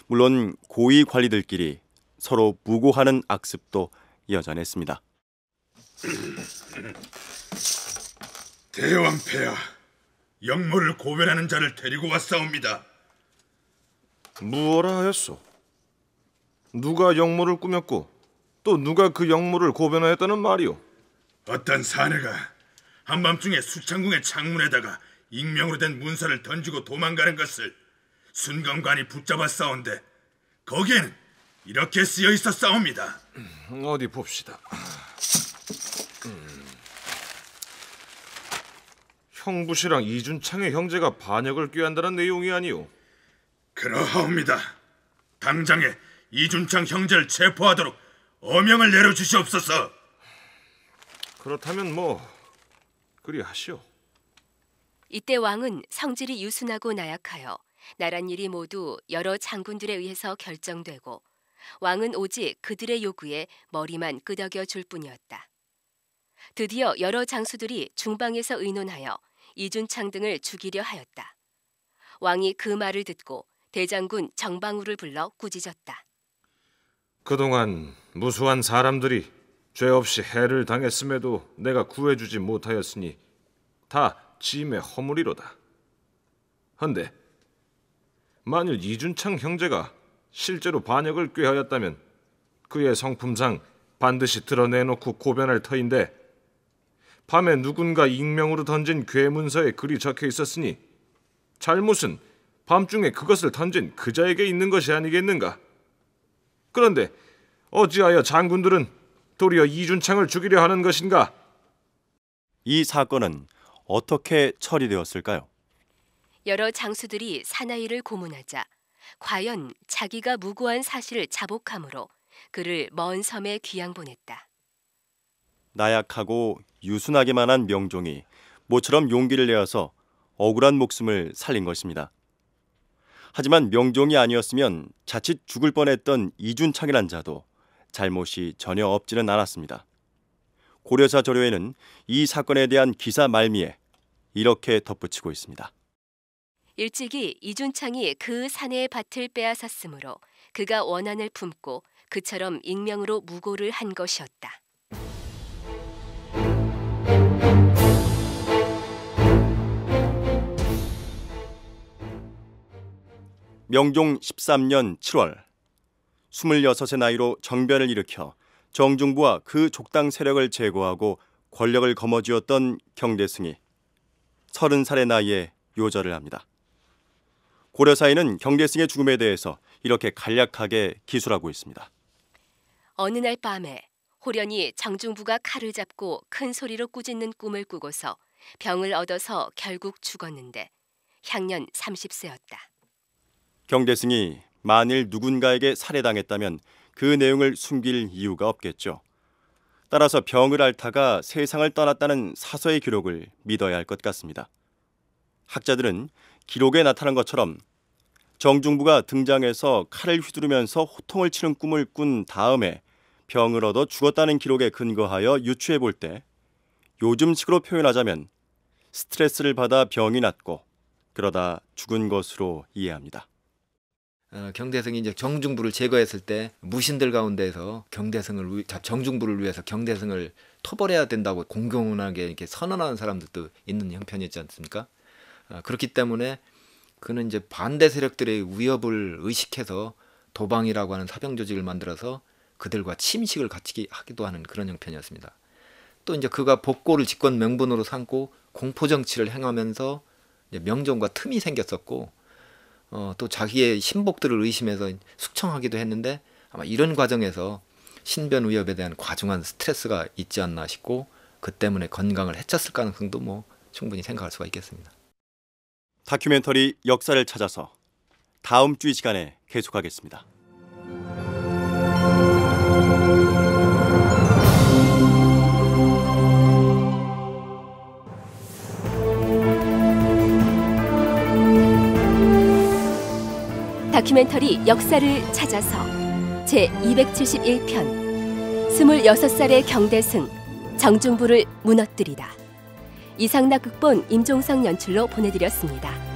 물론 고위 관리들끼리 서로 무고하는 악습도 여전했습니다.
대왕패야, 영모를 고변하는 자를 데리고 왔사옵니다.
무엇라 하였소? 누가 영모를 꾸몄고 또 누가 그 영모를 고변하였다는
말이오? 어떤 사내가 한밤중에 수창궁의 창문에다가 익명으로 된 문서를 던지고 도망가는 것을 순검관이 붙잡았사온데 거기에는 이렇게 쓰여 있었사옵니다.
어디 봅시다. 형부 씨랑 이준창의 형제가 반역을 꾀한다는 내용이 아니오. 그러하옵니다.
당장에 이준창 형제를 체포하도록 어명을 내려주시옵소서. 그렇다면 뭐 그리 하시오.
이때 왕은 성질이 유순하고 나약하여 나란 일이 모두 여러 장군들에 의해서 결정되고 왕은 오직 그들의 요구에 머리만 끄덕여 줄 뿐이었다. 드디어 여러 장수들이 중방에서 의논하여 이준창 등을 죽이려 하였다. 왕이 그 말을 듣고 대장군 정방우를 불러 꾸짖었다.
그동안 무수한 사람들이 죄 없이 해를 당했음에도 내가 구해주지 못하였으니 다 짐의 허물이로다. 헌데 만일 이준창 형제가 실제로 반역을 꾀하였다면 그의 성품상 반드시 드러내놓고 고변할 터인데 밤에 누군가 익명으로 던진 괴문서에 글이 적혀 있었으니 잘못은 밤중에 그것을 던진 그자에게 있는 것이 아니겠는가? 그런데 어찌하여 장군들은 도리어 이준창을 죽이려 하는 것인가? 이 사건은 어떻게 처리되었을까요?
여러 장수들이 사나이를 고문하자 과연 자기가 무고한 사실을 자복함으로 그를 먼 섬에 귀양 보냈다.
나약하고 유순하기만 한 명종이 모처럼 용기를 내어서 억울한 목숨을 살린 것입니다. 하지만 명종이 아니었으면 자칫 죽을 뻔했던 이준창이란 자도 잘못이 전혀 없지는 않았습니다. 고려사 조료에는이 사건에 대한 기사 말미에 이렇게 덧붙이고 있습니다.
일찍이 이준창이 그 사내의 밭을 빼앗았으므로 그가 원한을 품고 그처럼 익명으로 무고를 한 것이었다.
명종 13년 7월 26세 나이로 정변을 일으켜 정중부와 그 족당 세력을 제거하고 권력을 거머쥐었던 경대승이 30살의 나이에 요절을 합니다. 고려사에는 경대승의 죽음에 대해서 이렇게 간략하게 기술하고 있습니다.
어느 날 밤에 호련이 정중부가 칼을 잡고 큰 소리로 꾸짖는 꿈을 꾸고서 병을 얻어서 결국 죽었는데 향년 30세였다.
경대승이 만일 누군가에게 살해당했다면 그 내용을 숨길 이유가 없겠죠. 따라서 병을 앓다가 세상을 떠났다는 사서의 기록을 믿어야 할 것 같습니다. 학자들은 기록에 나타난 것처럼 정중부가 등장해서 칼을 휘두르면서 호통을 치는 꿈을 꾼 다음에 병을 얻어 죽었다는 기록에 근거하여 유추해 볼 때 요즘식으로 표현하자면 스트레스를 받아 병이 났고 그러다 죽은 것으로 이해합니다.
어, 경대성이
이제 정중부를
제거했을 때 무신들 가운데서 경대성을 정중부를 위해서 경대성을 토벌해야 된다고 공공연하게 이렇게 선언하는 사람들도 있는 형편이 었지 않습니까? 어, 그렇기 때문에 그는 이제 반대 세력들의 위협을 의식해서 도방이라고 하는 사병 조직을 만들어서 그들과 침식을 같이 하기도 하는 그런 형편이었습니다. 또 이제 그가 복고를 직권 명분으로 삼고 공포 정치를 행하면서 명종과 틈이 생겼었고 어, 또 자기의 신복들을 의심해서 숙청하기도 했는데 아마 이런 과정에서 신변 위협에 대한 과중한 스트레스가 있지 않나 싶고 그 때문에 건강을 해쳤을 가능성도 뭐 충분히 생각할 수가 있겠습니다.
다큐멘터리 역사를 찾아서 다음 주이 시간에 계속하겠습니다.
다큐멘터리 역사를 찾아서 제271편 26살의 경대승 정중부를 무너뜨리다 이상락 극본 임종성 연출로 보내드렸습니다.